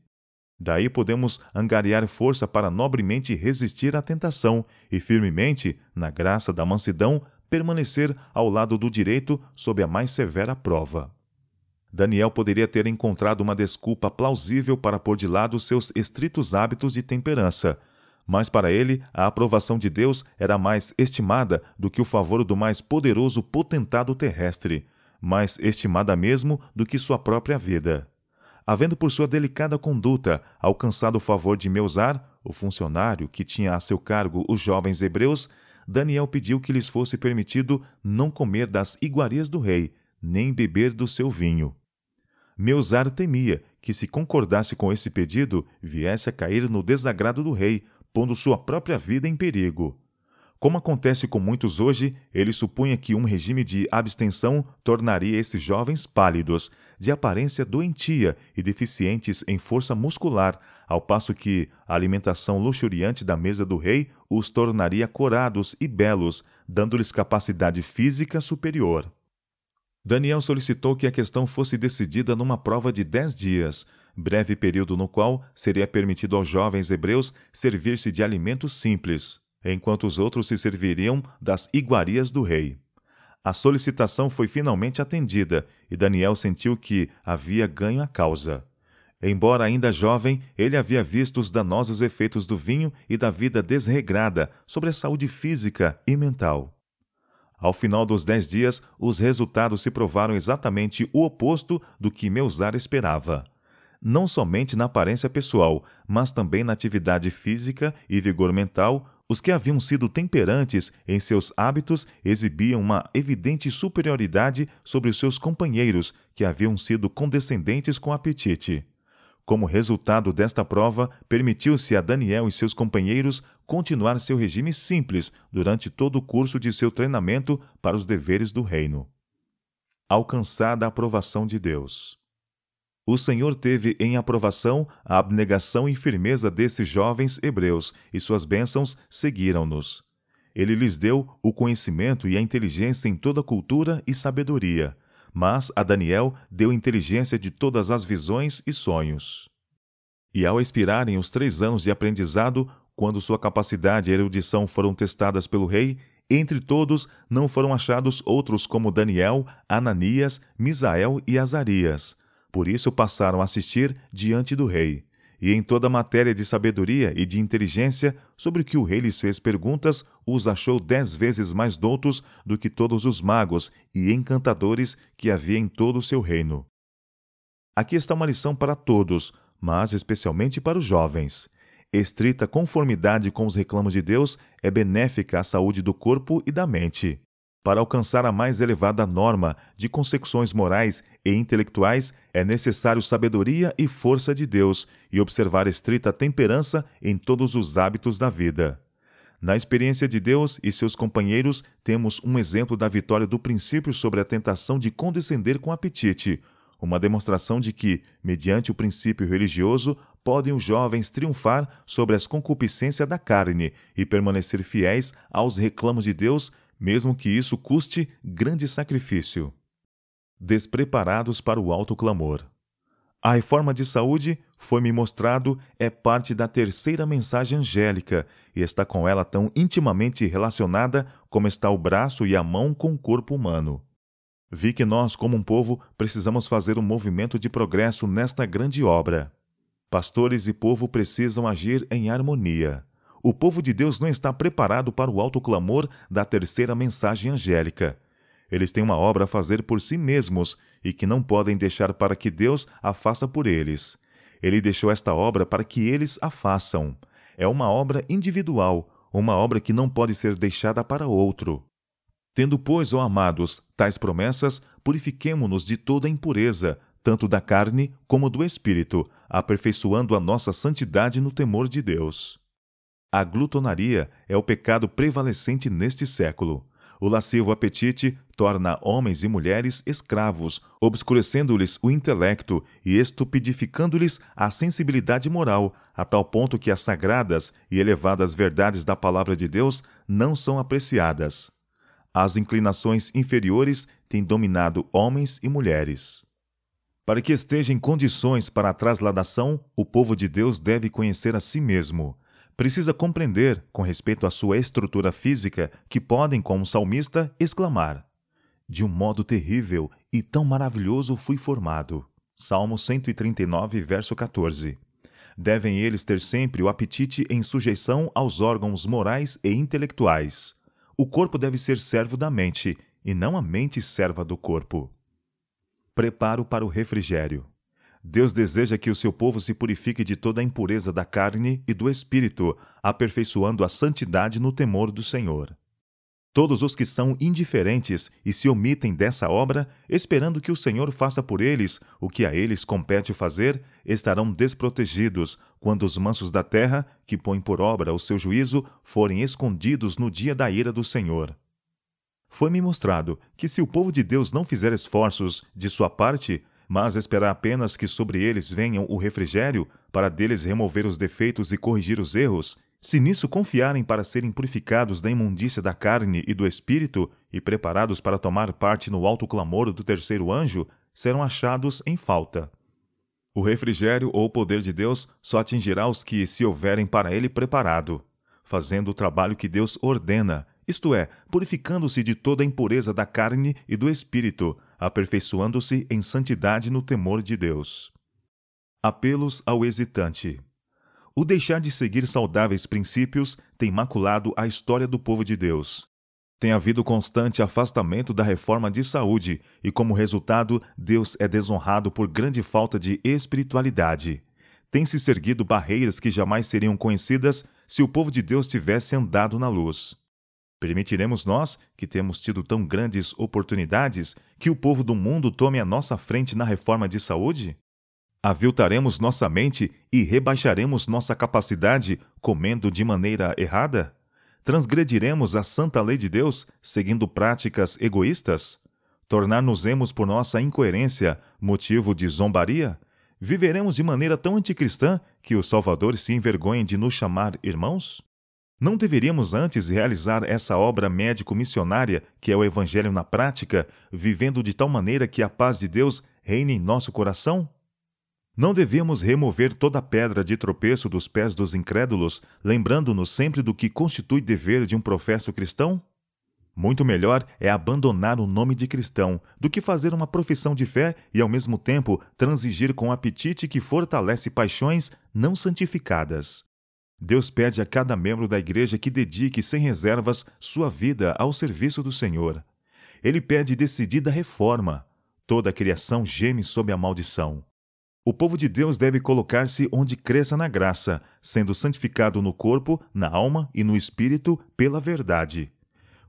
Daí podemos angariar força para nobremente resistir à tentação e firmemente, na graça da mansidão, permanecer ao lado do direito sob a mais severa prova. Daniel poderia ter encontrado uma desculpa plausível para pôr de lado seus estritos hábitos de temperança. Mas para ele, a aprovação de Deus era mais estimada do que o favor do mais poderoso potentado terrestre, mais estimada mesmo do que sua própria vida. Havendo por sua delicada conduta alcançado o favor de Meusar, o funcionário que tinha a seu cargo os jovens hebreus, Daniel pediu que lhes fosse permitido não comer das iguarias do rei, nem beber do seu vinho. Meusar temia que, se concordasse com esse pedido, viesse a cair no desagrado do rei, pondo sua própria vida em perigo. Como acontece com muitos hoje, ele supunha que um regime de abstenção tornaria esses jovens pálidos, de aparência doentia e deficientes em força muscular, ao passo que a alimentação luxuriante da mesa do rei os tornaria corados e belos, dando-lhes capacidade física superior. Daniel solicitou que a questão fosse decidida numa prova de dez dias, breve período no qual seria permitido aos jovens hebreus servir-se de alimentos simples, enquanto os outros se serviriam das iguarias do rei. A solicitação foi finalmente atendida e Daniel sentiu que havia ganho a causa. Embora ainda jovem, ele havia visto os danosos efeitos do vinho e da vida desregrada sobre a saúde física e mental. Ao final dos dez dias, os resultados se provaram exatamente o oposto do que Meusar esperava. Não somente na aparência pessoal, mas também na atividade física e vigor mental, os que haviam sido temperantes em seus hábitos exibiam uma evidente superioridade sobre os seus companheiros, que haviam sido condescendentes com apetite. Como resultado desta prova, permitiu-se a Daniel e seus companheiros continuar seu regime simples durante todo o curso de seu treinamento para os deveres do reino. Alcançada a aprovação de Deus. O Senhor teve em aprovação a abnegação e firmeza desses jovens hebreus, e suas bênçãos seguiram-nos. Ele lhes deu o conhecimento e a inteligência em toda cultura e sabedoria mas a Daniel deu inteligência de todas as visões e sonhos. E ao expirarem os três anos de aprendizado, quando sua capacidade e erudição foram testadas pelo rei, entre todos não foram achados outros como Daniel, Ananias, Misael e Azarias. Por isso passaram a assistir diante do rei e em toda matéria de sabedoria e de inteligência, sobre o que o rei lhes fez perguntas, os achou dez vezes mais doutos do que todos os magos e encantadores que havia em todo o seu reino. Aqui está uma lição para todos, mas especialmente para os jovens. Estrita conformidade com os reclamos de Deus é benéfica à saúde do corpo e da mente. Para alcançar a mais elevada norma de concepções morais e intelectuais, é necessário sabedoria e força de Deus e observar estrita temperança em todos os hábitos da vida. Na experiência de Deus e seus companheiros, temos um exemplo da vitória do princípio sobre a tentação de condescender com apetite, uma demonstração de que, mediante o princípio religioso, podem os jovens triunfar sobre as concupiscências da carne e permanecer fiéis aos reclamos de Deus mesmo que isso custe grande sacrifício. Despreparados para o alto clamor. A reforma de saúde, foi-me mostrado, é parte da terceira mensagem angélica e está com ela tão intimamente relacionada como está o braço e a mão com o corpo humano. Vi que nós, como um povo, precisamos fazer um movimento de progresso nesta grande obra. Pastores e povo precisam agir em harmonia o povo de Deus não está preparado para o alto clamor da terceira mensagem angélica. Eles têm uma obra a fazer por si mesmos e que não podem deixar para que Deus a faça por eles. Ele deixou esta obra para que eles a façam. É uma obra individual, uma obra que não pode ser deixada para outro. Tendo, pois, ó amados, tais promessas, purifiquemo-nos de toda impureza, tanto da carne como do espírito, aperfeiçoando a nossa santidade no temor de Deus. A glutonaria é o pecado prevalecente neste século. O lascivo apetite torna homens e mulheres escravos, obscurecendo-lhes o intelecto e estupidificando-lhes a sensibilidade moral, a tal ponto que as sagradas e elevadas verdades da palavra de Deus não são apreciadas. As inclinações inferiores têm dominado homens e mulheres. Para que esteja em condições para a trasladação, o povo de Deus deve conhecer a si mesmo precisa compreender, com respeito à sua estrutura física, que podem, como o salmista, exclamar: De um modo terrível e tão maravilhoso fui formado. Salmo 139, verso 14. Devem eles ter sempre o apetite em sujeição aos órgãos morais e intelectuais. O corpo deve ser servo da mente, e não a mente serva do corpo. Preparo para o refrigério. Deus deseja que o seu povo se purifique de toda a impureza da carne e do espírito, aperfeiçoando a santidade no temor do Senhor. Todos os que são indiferentes e se omitem dessa obra, esperando que o Senhor faça por eles o que a eles compete fazer, estarão desprotegidos quando os mansos da terra, que põem por obra o seu juízo, forem escondidos no dia da ira do Senhor. Foi-me mostrado que se o povo de Deus não fizer esforços de sua parte, mas esperar apenas que sobre eles venham o refrigério, para deles remover os defeitos e corrigir os erros, se nisso confiarem para serem purificados da imundícia da carne e do espírito e preparados para tomar parte no alto clamor do terceiro anjo, serão achados em falta. O refrigério ou poder de Deus só atingirá os que se houverem para ele preparado, fazendo o trabalho que Deus ordena, isto é, purificando-se de toda a impureza da carne e do espírito, aperfeiçoando-se em santidade no temor de Deus. Apelos ao hesitante. O deixar de seguir saudáveis princípios tem maculado a história do povo de Deus. Tem havido constante afastamento da reforma de saúde e, como resultado, Deus é desonrado por grande falta de espiritualidade. Tem-se erguido barreiras que jamais seriam conhecidas se o povo de Deus tivesse andado na luz. Permitiremos nós, que temos tido tão grandes oportunidades, que o povo do mundo tome a nossa frente na reforma de saúde? Aviltaremos nossa mente e rebaixaremos nossa capacidade comendo de maneira errada? Transgrediremos a santa lei de Deus seguindo práticas egoístas? Tornar-nos-emos por nossa incoerência motivo de zombaria? Viveremos de maneira tão anticristã que o Salvador se envergonhe de nos chamar irmãos? Não deveríamos antes realizar essa obra médico-missionária, que é o Evangelho na prática, vivendo de tal maneira que a paz de Deus reine em nosso coração? Não devemos remover toda pedra de tropeço dos pés dos incrédulos, lembrando-nos sempre do que constitui dever de um professo cristão? Muito melhor é abandonar o nome de cristão do que fazer uma profissão de fé e, ao mesmo tempo, transigir com apetite que fortalece paixões não santificadas. Deus pede a cada membro da igreja que dedique sem reservas sua vida ao serviço do Senhor. Ele pede decidida reforma. Toda a criação geme sob a maldição. O povo de Deus deve colocar-se onde cresça na graça, sendo santificado no corpo, na alma e no espírito pela verdade.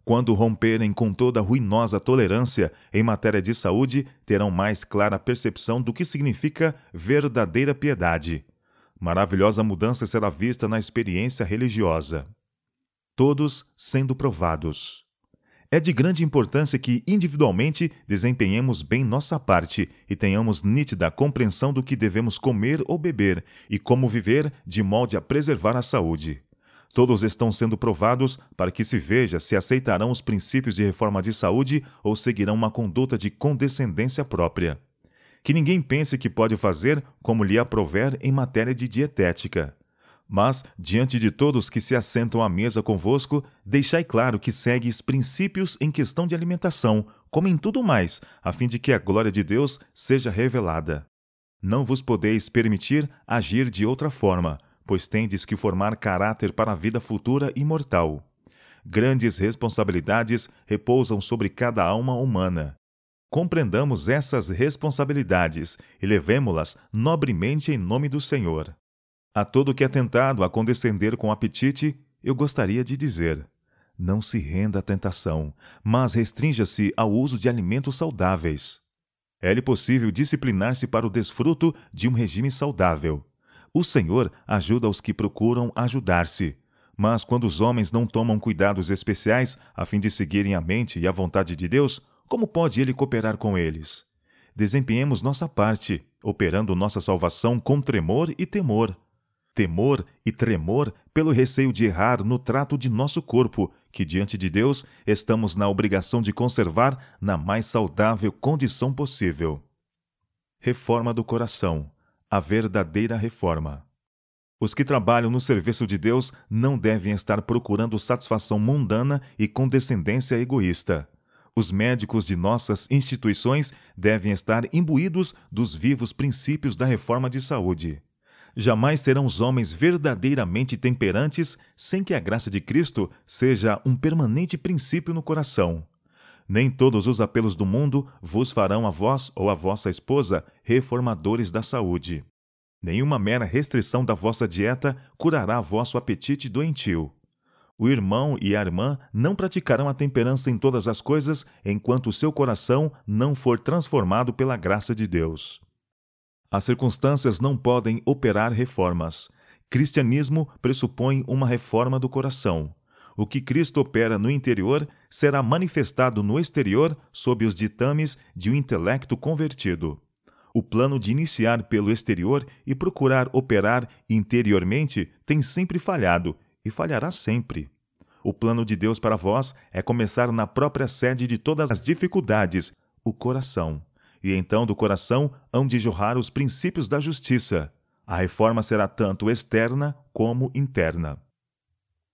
Quando romperem com toda a ruinosa tolerância em matéria de saúde, terão mais clara percepção do que significa verdadeira piedade maravilhosa mudança será vista na experiência religiosa. Todos sendo provados. É de grande importância que, individualmente, desempenhemos bem nossa parte e tenhamos nítida compreensão do que devemos comer ou beber e como viver de modo a preservar a saúde. Todos estão sendo provados para que se veja se aceitarão os princípios de reforma de saúde ou seguirão uma conduta de condescendência própria que ninguém pense que pode fazer como lhe aprover em matéria de dietética. Mas, diante de todos que se assentam à mesa convosco, deixai claro que segues princípios em questão de alimentação, como em tudo mais, a fim de que a glória de Deus seja revelada. Não vos podeis permitir agir de outra forma, pois tendes que formar caráter para a vida futura imortal. Grandes responsabilidades repousam sobre cada alma humana. Compreendamos essas responsabilidades e levemos-las nobremente em nome do Senhor. A todo que é tentado a condescender com apetite, eu gostaria de dizer: não se renda à tentação, mas restrinja-se ao uso de alimentos saudáveis. É-lhe possível disciplinar-se para o desfruto de um regime saudável. O Senhor ajuda os que procuram ajudar-se. Mas quando os homens não tomam cuidados especiais a fim de seguirem a mente e a vontade de Deus, como pode ele cooperar com eles? Desempenhemos nossa parte, operando nossa salvação com tremor e temor. Temor e tremor pelo receio de errar no trato de nosso corpo, que diante de Deus estamos na obrigação de conservar na mais saudável condição possível. Reforma do coração a verdadeira reforma. Os que trabalham no serviço de Deus não devem estar procurando satisfação mundana e condescendência egoísta os médicos de nossas instituições devem estar imbuídos dos vivos princípios da reforma de saúde. Jamais serão os homens verdadeiramente temperantes sem que a graça de Cristo seja um permanente princípio no coração. Nem todos os apelos do mundo vos farão a vós ou a vossa esposa reformadores da saúde. Nenhuma mera restrição da vossa dieta curará vosso apetite doentio. O irmão e a irmã não praticarão a temperança em todas as coisas enquanto o seu coração não for transformado pela graça de Deus. As circunstâncias não podem operar reformas. Cristianismo pressupõe uma reforma do coração. O que Cristo opera no interior será manifestado no exterior sob os ditames de um intelecto convertido. O plano de iniciar pelo exterior e procurar operar interiormente tem sempre falhado e falhará sempre. O plano de Deus para vós é começar na própria sede de todas as dificuldades, o coração. E então do coração hão de jorrar os princípios da justiça. A reforma será tanto externa como interna.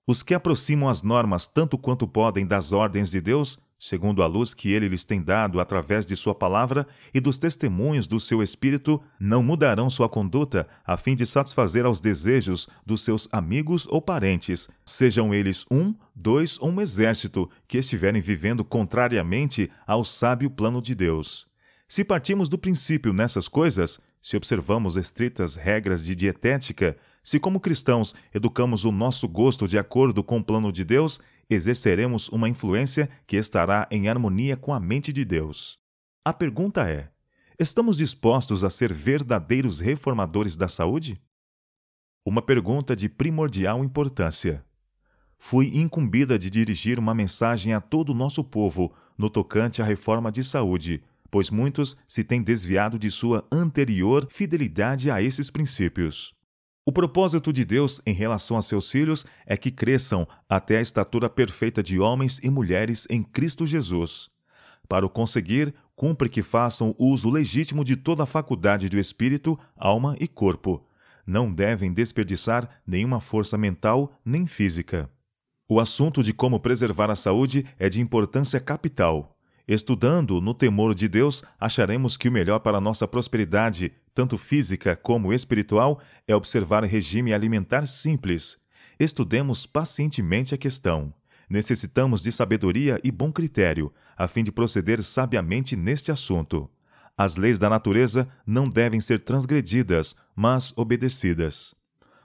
Os que aproximam as normas tanto quanto podem das ordens de Deus segundo a luz que ele lhes tem dado através de sua palavra e dos testemunhos do seu espírito, não mudarão sua conduta a fim de satisfazer aos desejos dos seus amigos ou parentes, sejam eles um, dois ou um exército, que estiverem vivendo contrariamente ao sábio plano de Deus. Se partimos do princípio nessas coisas, se observamos estritas regras de dietética, se, como cristãos, educamos o nosso gosto de acordo com o plano de Deus, exerceremos uma influência que estará em harmonia com a mente de Deus. A pergunta é: estamos dispostos a ser verdadeiros reformadores da saúde? Uma pergunta de primordial importância. Fui incumbida de dirigir uma mensagem a todo o nosso povo no tocante à reforma de saúde, pois muitos se têm desviado de sua anterior fidelidade a esses princípios. O propósito de Deus em relação a seus filhos é que cresçam até a estatura perfeita de homens e mulheres em Cristo Jesus. Para o conseguir, cumpre que façam uso legítimo de toda a faculdade do espírito, alma e corpo. Não devem desperdiçar nenhuma força mental nem física. O assunto de como preservar a saúde é de importância capital. Estudando no temor de Deus, acharemos que o melhor para nossa prosperidade, tanto física como espiritual, é observar regime alimentar simples. Estudemos pacientemente a questão. Necessitamos de sabedoria e bom critério, a fim de proceder sabiamente neste assunto. As leis da natureza não devem ser transgredidas, mas obedecidas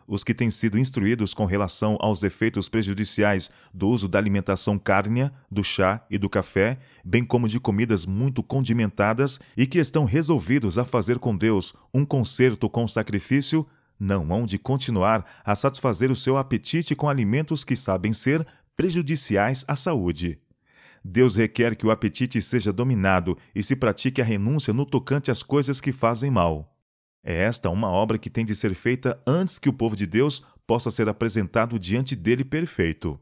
os que têm sido instruídos com relação aos efeitos prejudiciais do uso da alimentação cárnea, do chá e do café, bem como de comidas muito condimentadas e que estão resolvidos a fazer com Deus um concerto com sacrifício, não hão de continuar a satisfazer o seu apetite com alimentos que sabem ser prejudiciais à saúde. Deus requer que o apetite seja dominado e se pratique a renúncia no tocante às coisas que fazem mal. É esta uma obra que tem de ser feita antes que o povo de Deus possa ser apresentado diante dele perfeito.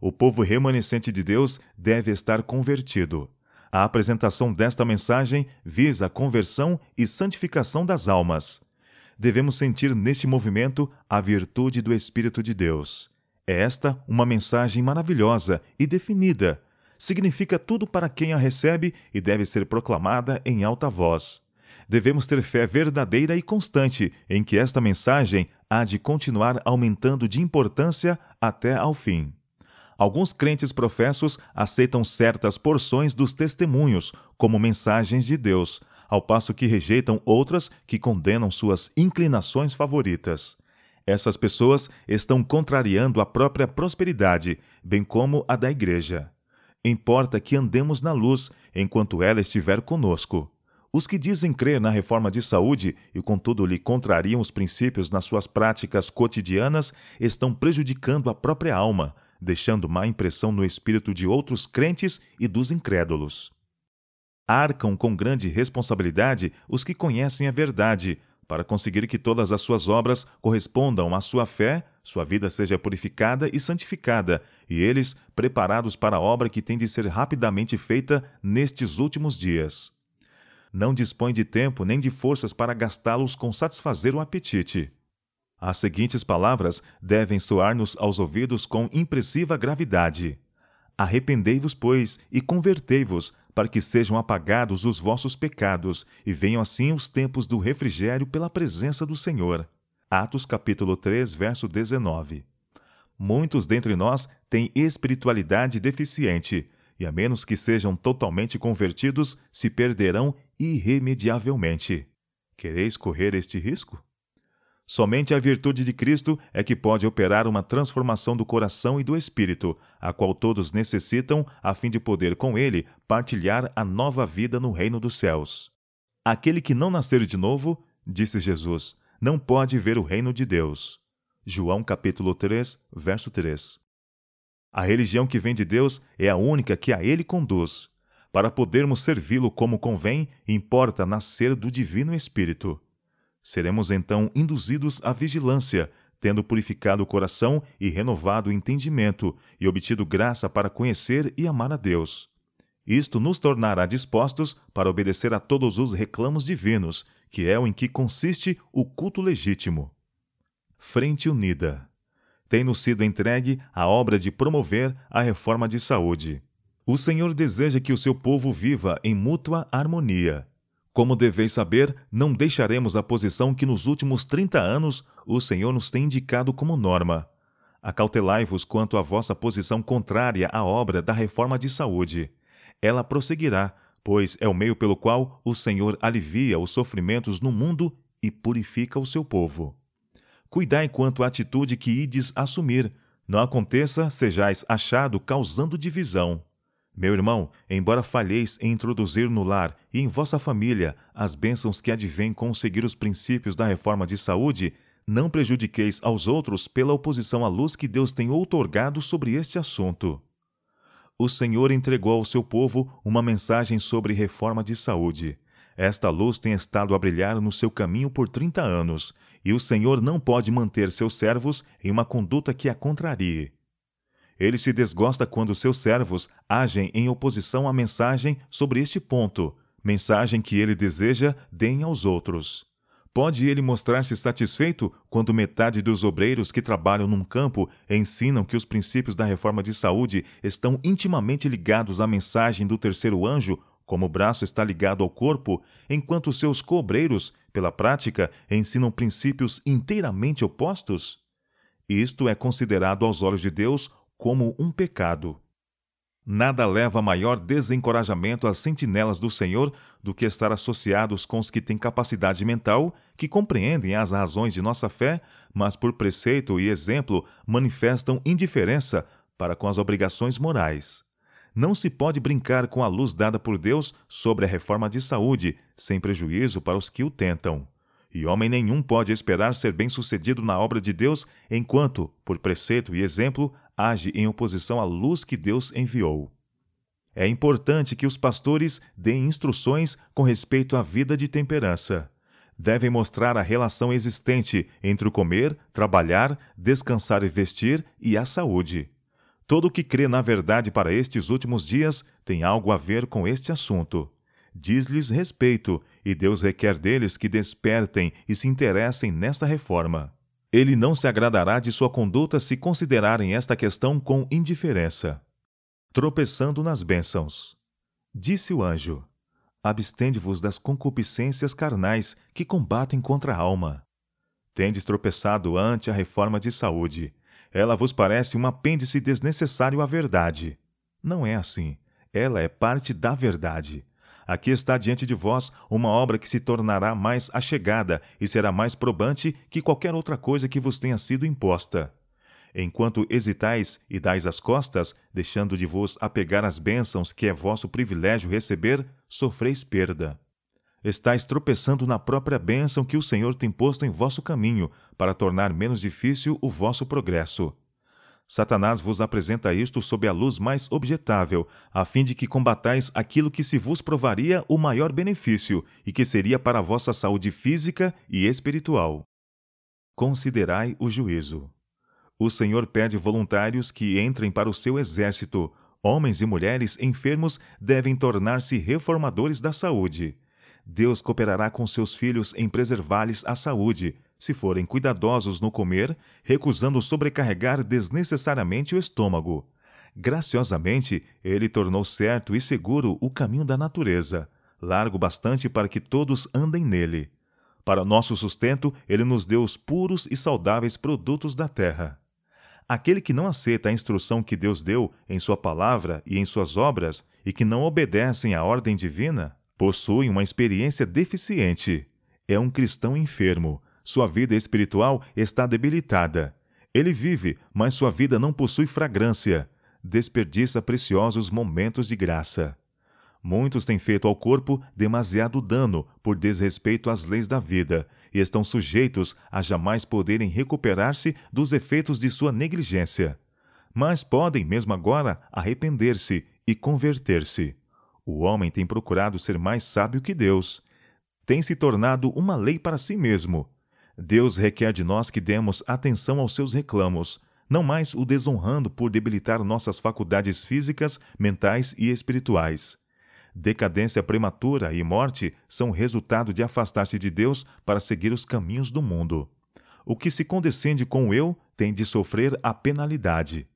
O povo remanescente de Deus deve estar convertido. A apresentação desta mensagem visa a conversão e santificação das almas. Devemos sentir neste movimento a virtude do Espírito de Deus. É esta uma mensagem maravilhosa e definida. Significa tudo para quem a recebe e deve ser proclamada em alta voz devemos ter fé verdadeira e constante em que esta mensagem há de continuar aumentando de importância até ao fim. Alguns crentes professos aceitam certas porções dos testemunhos como mensagens de Deus, ao passo que rejeitam outras que condenam suas inclinações favoritas. Essas pessoas estão contrariando a própria prosperidade, bem como a da Igreja. Importa que andemos na luz enquanto ela estiver conosco. Os que dizem crer na reforma de saúde e, contudo, lhe contrariam os princípios nas suas práticas cotidianas estão prejudicando a própria alma, deixando má impressão no espírito de outros crentes e dos incrédulos. Arcam com grande responsabilidade os que conhecem a verdade, para conseguir que todas as suas obras correspondam à sua fé, sua vida seja purificada e santificada, e eles preparados para a obra que tem de ser rapidamente feita nestes últimos dias não dispõe de tempo nem de forças para gastá-los com satisfazer o apetite. As seguintes palavras devem soar-nos aos ouvidos com impressiva gravidade: Arrependei-vos, pois, e convertei-vos, para que sejam apagados os vossos pecados e venham assim os tempos do refrigério pela presença do Senhor. Atos capítulo 3, verso 19. Muitos dentre nós têm espiritualidade deficiente, e a menos que sejam totalmente convertidos, se perderão irremediavelmente. Quereis correr este risco? Somente a virtude de Cristo é que pode operar uma transformação do coração e do espírito, a qual todos necessitam a fim de poder com ele partilhar a nova vida no reino dos céus. Aquele que não nascer de novo, disse Jesus, não pode ver o reino de Deus. João capítulo 3, verso 3. A religião que vem de Deus é a única que a Ele conduz. Para podermos servi-lo como convém, importa nascer do Divino Espírito. Seremos então induzidos à vigilância, tendo purificado o coração e renovado o entendimento, e obtido graça para conhecer e amar a Deus. Isto nos tornará dispostos para obedecer a todos os reclamos divinos, que é o em que consiste o culto legítimo. Frente Unida tem-nos sido entregue a obra de promover a reforma de saúde. O Senhor deseja que o seu povo viva em mútua harmonia. Como deveis saber, não deixaremos a posição que nos últimos 30 anos o Senhor nos tem indicado como norma. Acautelai-vos quanto à vossa posição contrária à obra da reforma de saúde. Ela prosseguirá, pois é o meio pelo qual o Senhor alivia os sofrimentos no mundo e purifica o seu povo cuidai quanto à atitude que ides assumir, não aconteça sejais achado causando divisão. Meu irmão, embora falheis em introduzir no lar e em vossa família as bênçãos que advêm com seguir os princípios da reforma de saúde, não prejudiqueis aos outros pela oposição à luz que Deus tem outorgado sobre este assunto. O Senhor entregou ao seu povo uma mensagem sobre reforma de saúde. Esta luz tem estado a brilhar no seu caminho por 30 anos e o Senhor não pode manter seus servos em uma conduta que a contrarie. Ele se desgosta quando seus servos agem em oposição à mensagem sobre este ponto, mensagem que ele deseja deem aos outros. Pode ele mostrar-se satisfeito quando metade dos obreiros que trabalham num campo ensinam que os princípios da reforma de saúde estão intimamente ligados à mensagem do terceiro anjo como o braço está ligado ao corpo, enquanto seus cobreiros, pela prática, ensinam princípios inteiramente opostos? Isto é considerado aos olhos de Deus como um pecado. Nada leva maior desencorajamento às sentinelas do Senhor do que estar associados com os que têm capacidade mental, que compreendem as razões de nossa fé, mas por preceito e exemplo manifestam indiferença para com as obrigações morais não se pode brincar com a luz dada por Deus sobre a reforma de saúde, sem prejuízo para os que o tentam. E homem nenhum pode esperar ser bem-sucedido na obra de Deus enquanto, por preceito e exemplo, age em oposição à luz que Deus enviou. É importante que os pastores deem instruções com respeito à vida de temperança. Devem mostrar a relação existente entre o comer, trabalhar, descansar e vestir e a saúde. Todo o que crê na verdade para estes últimos dias tem algo a ver com este assunto. Diz-lhes respeito, e Deus requer deles que despertem e se interessem nesta reforma. Ele não se agradará de sua conduta se considerarem esta questão com indiferença. Tropeçando nas bênçãos. Disse o anjo: Abstende-vos das concupiscências carnais que combatem contra a alma. Tendes tropeçado ante a reforma de saúde ela vos parece um apêndice desnecessário à verdade. Não é assim. Ela é parte da verdade. Aqui está diante de vós uma obra que se tornará mais achegada e será mais probante que qualquer outra coisa que vos tenha sido imposta. Enquanto hesitais e dais as costas, deixando de vos apegar às bênçãos que é vosso privilégio receber, sofreis perda. Estais tropeçando na própria bênção que o Senhor tem posto em vosso caminho, para tornar menos difícil o vosso progresso. Satanás vos apresenta isto sob a luz mais objetável, a fim de que combatais aquilo que se vos provaria o maior benefício e que seria para a vossa saúde física e espiritual. Considerai o juízo. O Senhor pede voluntários que entrem para o seu exército. Homens e mulheres enfermos devem tornar-se reformadores da saúde. Deus cooperará com seus filhos em preservar-lhes a saúde se forem cuidadosos no comer, recusando sobrecarregar desnecessariamente o estômago. Graciosamente, ele tornou certo e seguro o caminho da natureza, largo bastante para que todos andem nele. Para nosso sustento, ele nos deu os puros e saudáveis produtos da terra. Aquele que não aceita a instrução que Deus deu em sua palavra e em suas obras e que não obedecem à ordem divina, possui uma experiência deficiente. É um cristão enfermo, sua vida espiritual está debilitada. Ele vive, mas sua vida não possui fragrância. Desperdiça preciosos momentos de graça. Muitos têm feito ao corpo demasiado dano por desrespeito às leis da vida e estão sujeitos a jamais poderem recuperar-se dos efeitos de sua negligência. Mas podem, mesmo agora, arrepender-se e converter-se. O homem tem procurado ser mais sábio que Deus. Tem se tornado uma lei para si mesmo Deus requer de nós que demos atenção aos seus reclamos, não mais o desonrando por debilitar nossas faculdades físicas, mentais e espirituais. Decadência prematura e morte são resultado de afastar-se de Deus para seguir os caminhos do mundo. O que se condescende com o eu tem de sofrer a penalidade.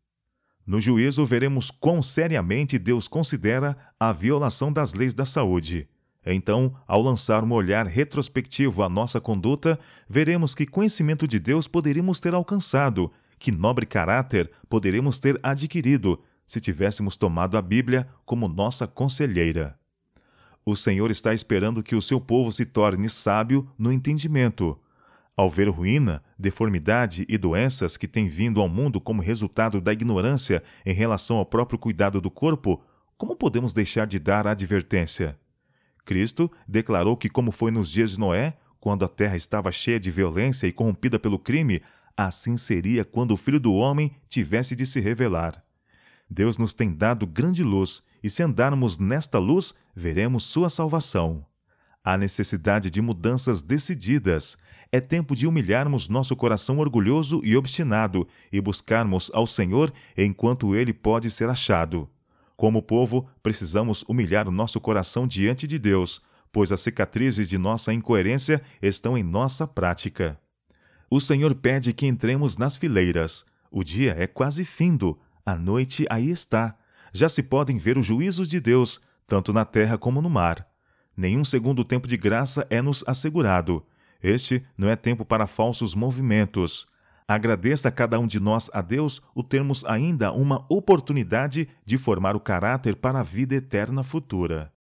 No juízo, veremos quão seriamente Deus considera a violação das leis da saúde. Então, ao lançar um olhar retrospectivo à nossa conduta, veremos que conhecimento de Deus poderíamos ter alcançado, que nobre caráter poderíamos ter adquirido, se tivéssemos tomado a Bíblia como nossa conselheira. O Senhor está esperando que o seu povo se torne sábio no entendimento. Ao ver ruína, deformidade e doenças que têm vindo ao mundo como resultado da ignorância em relação ao próprio cuidado do corpo, como podemos deixar de dar advertência? Cristo declarou que, como foi nos dias de Noé, quando a terra estava cheia de violência e corrompida pelo crime, assim seria quando o Filho do Homem tivesse de se revelar. Deus nos tem dado grande luz, e se andarmos nesta luz, veremos sua salvação. Há necessidade de mudanças decididas. É tempo de humilharmos nosso coração orgulhoso e obstinado e buscarmos ao Senhor enquanto ele pode ser achado. Como povo, precisamos humilhar o nosso coração diante de Deus, pois as cicatrizes de nossa incoerência estão em nossa prática. O Senhor pede que entremos nas fileiras. O dia é quase findo, a noite aí está. Já se podem ver os juízos de Deus, tanto na terra como no mar. Nenhum segundo tempo de graça é-nos assegurado. Este não é tempo para falsos movimentos. Agradeça a cada um de nós a Deus o termos ainda uma oportunidade de formar o caráter para a vida eterna futura.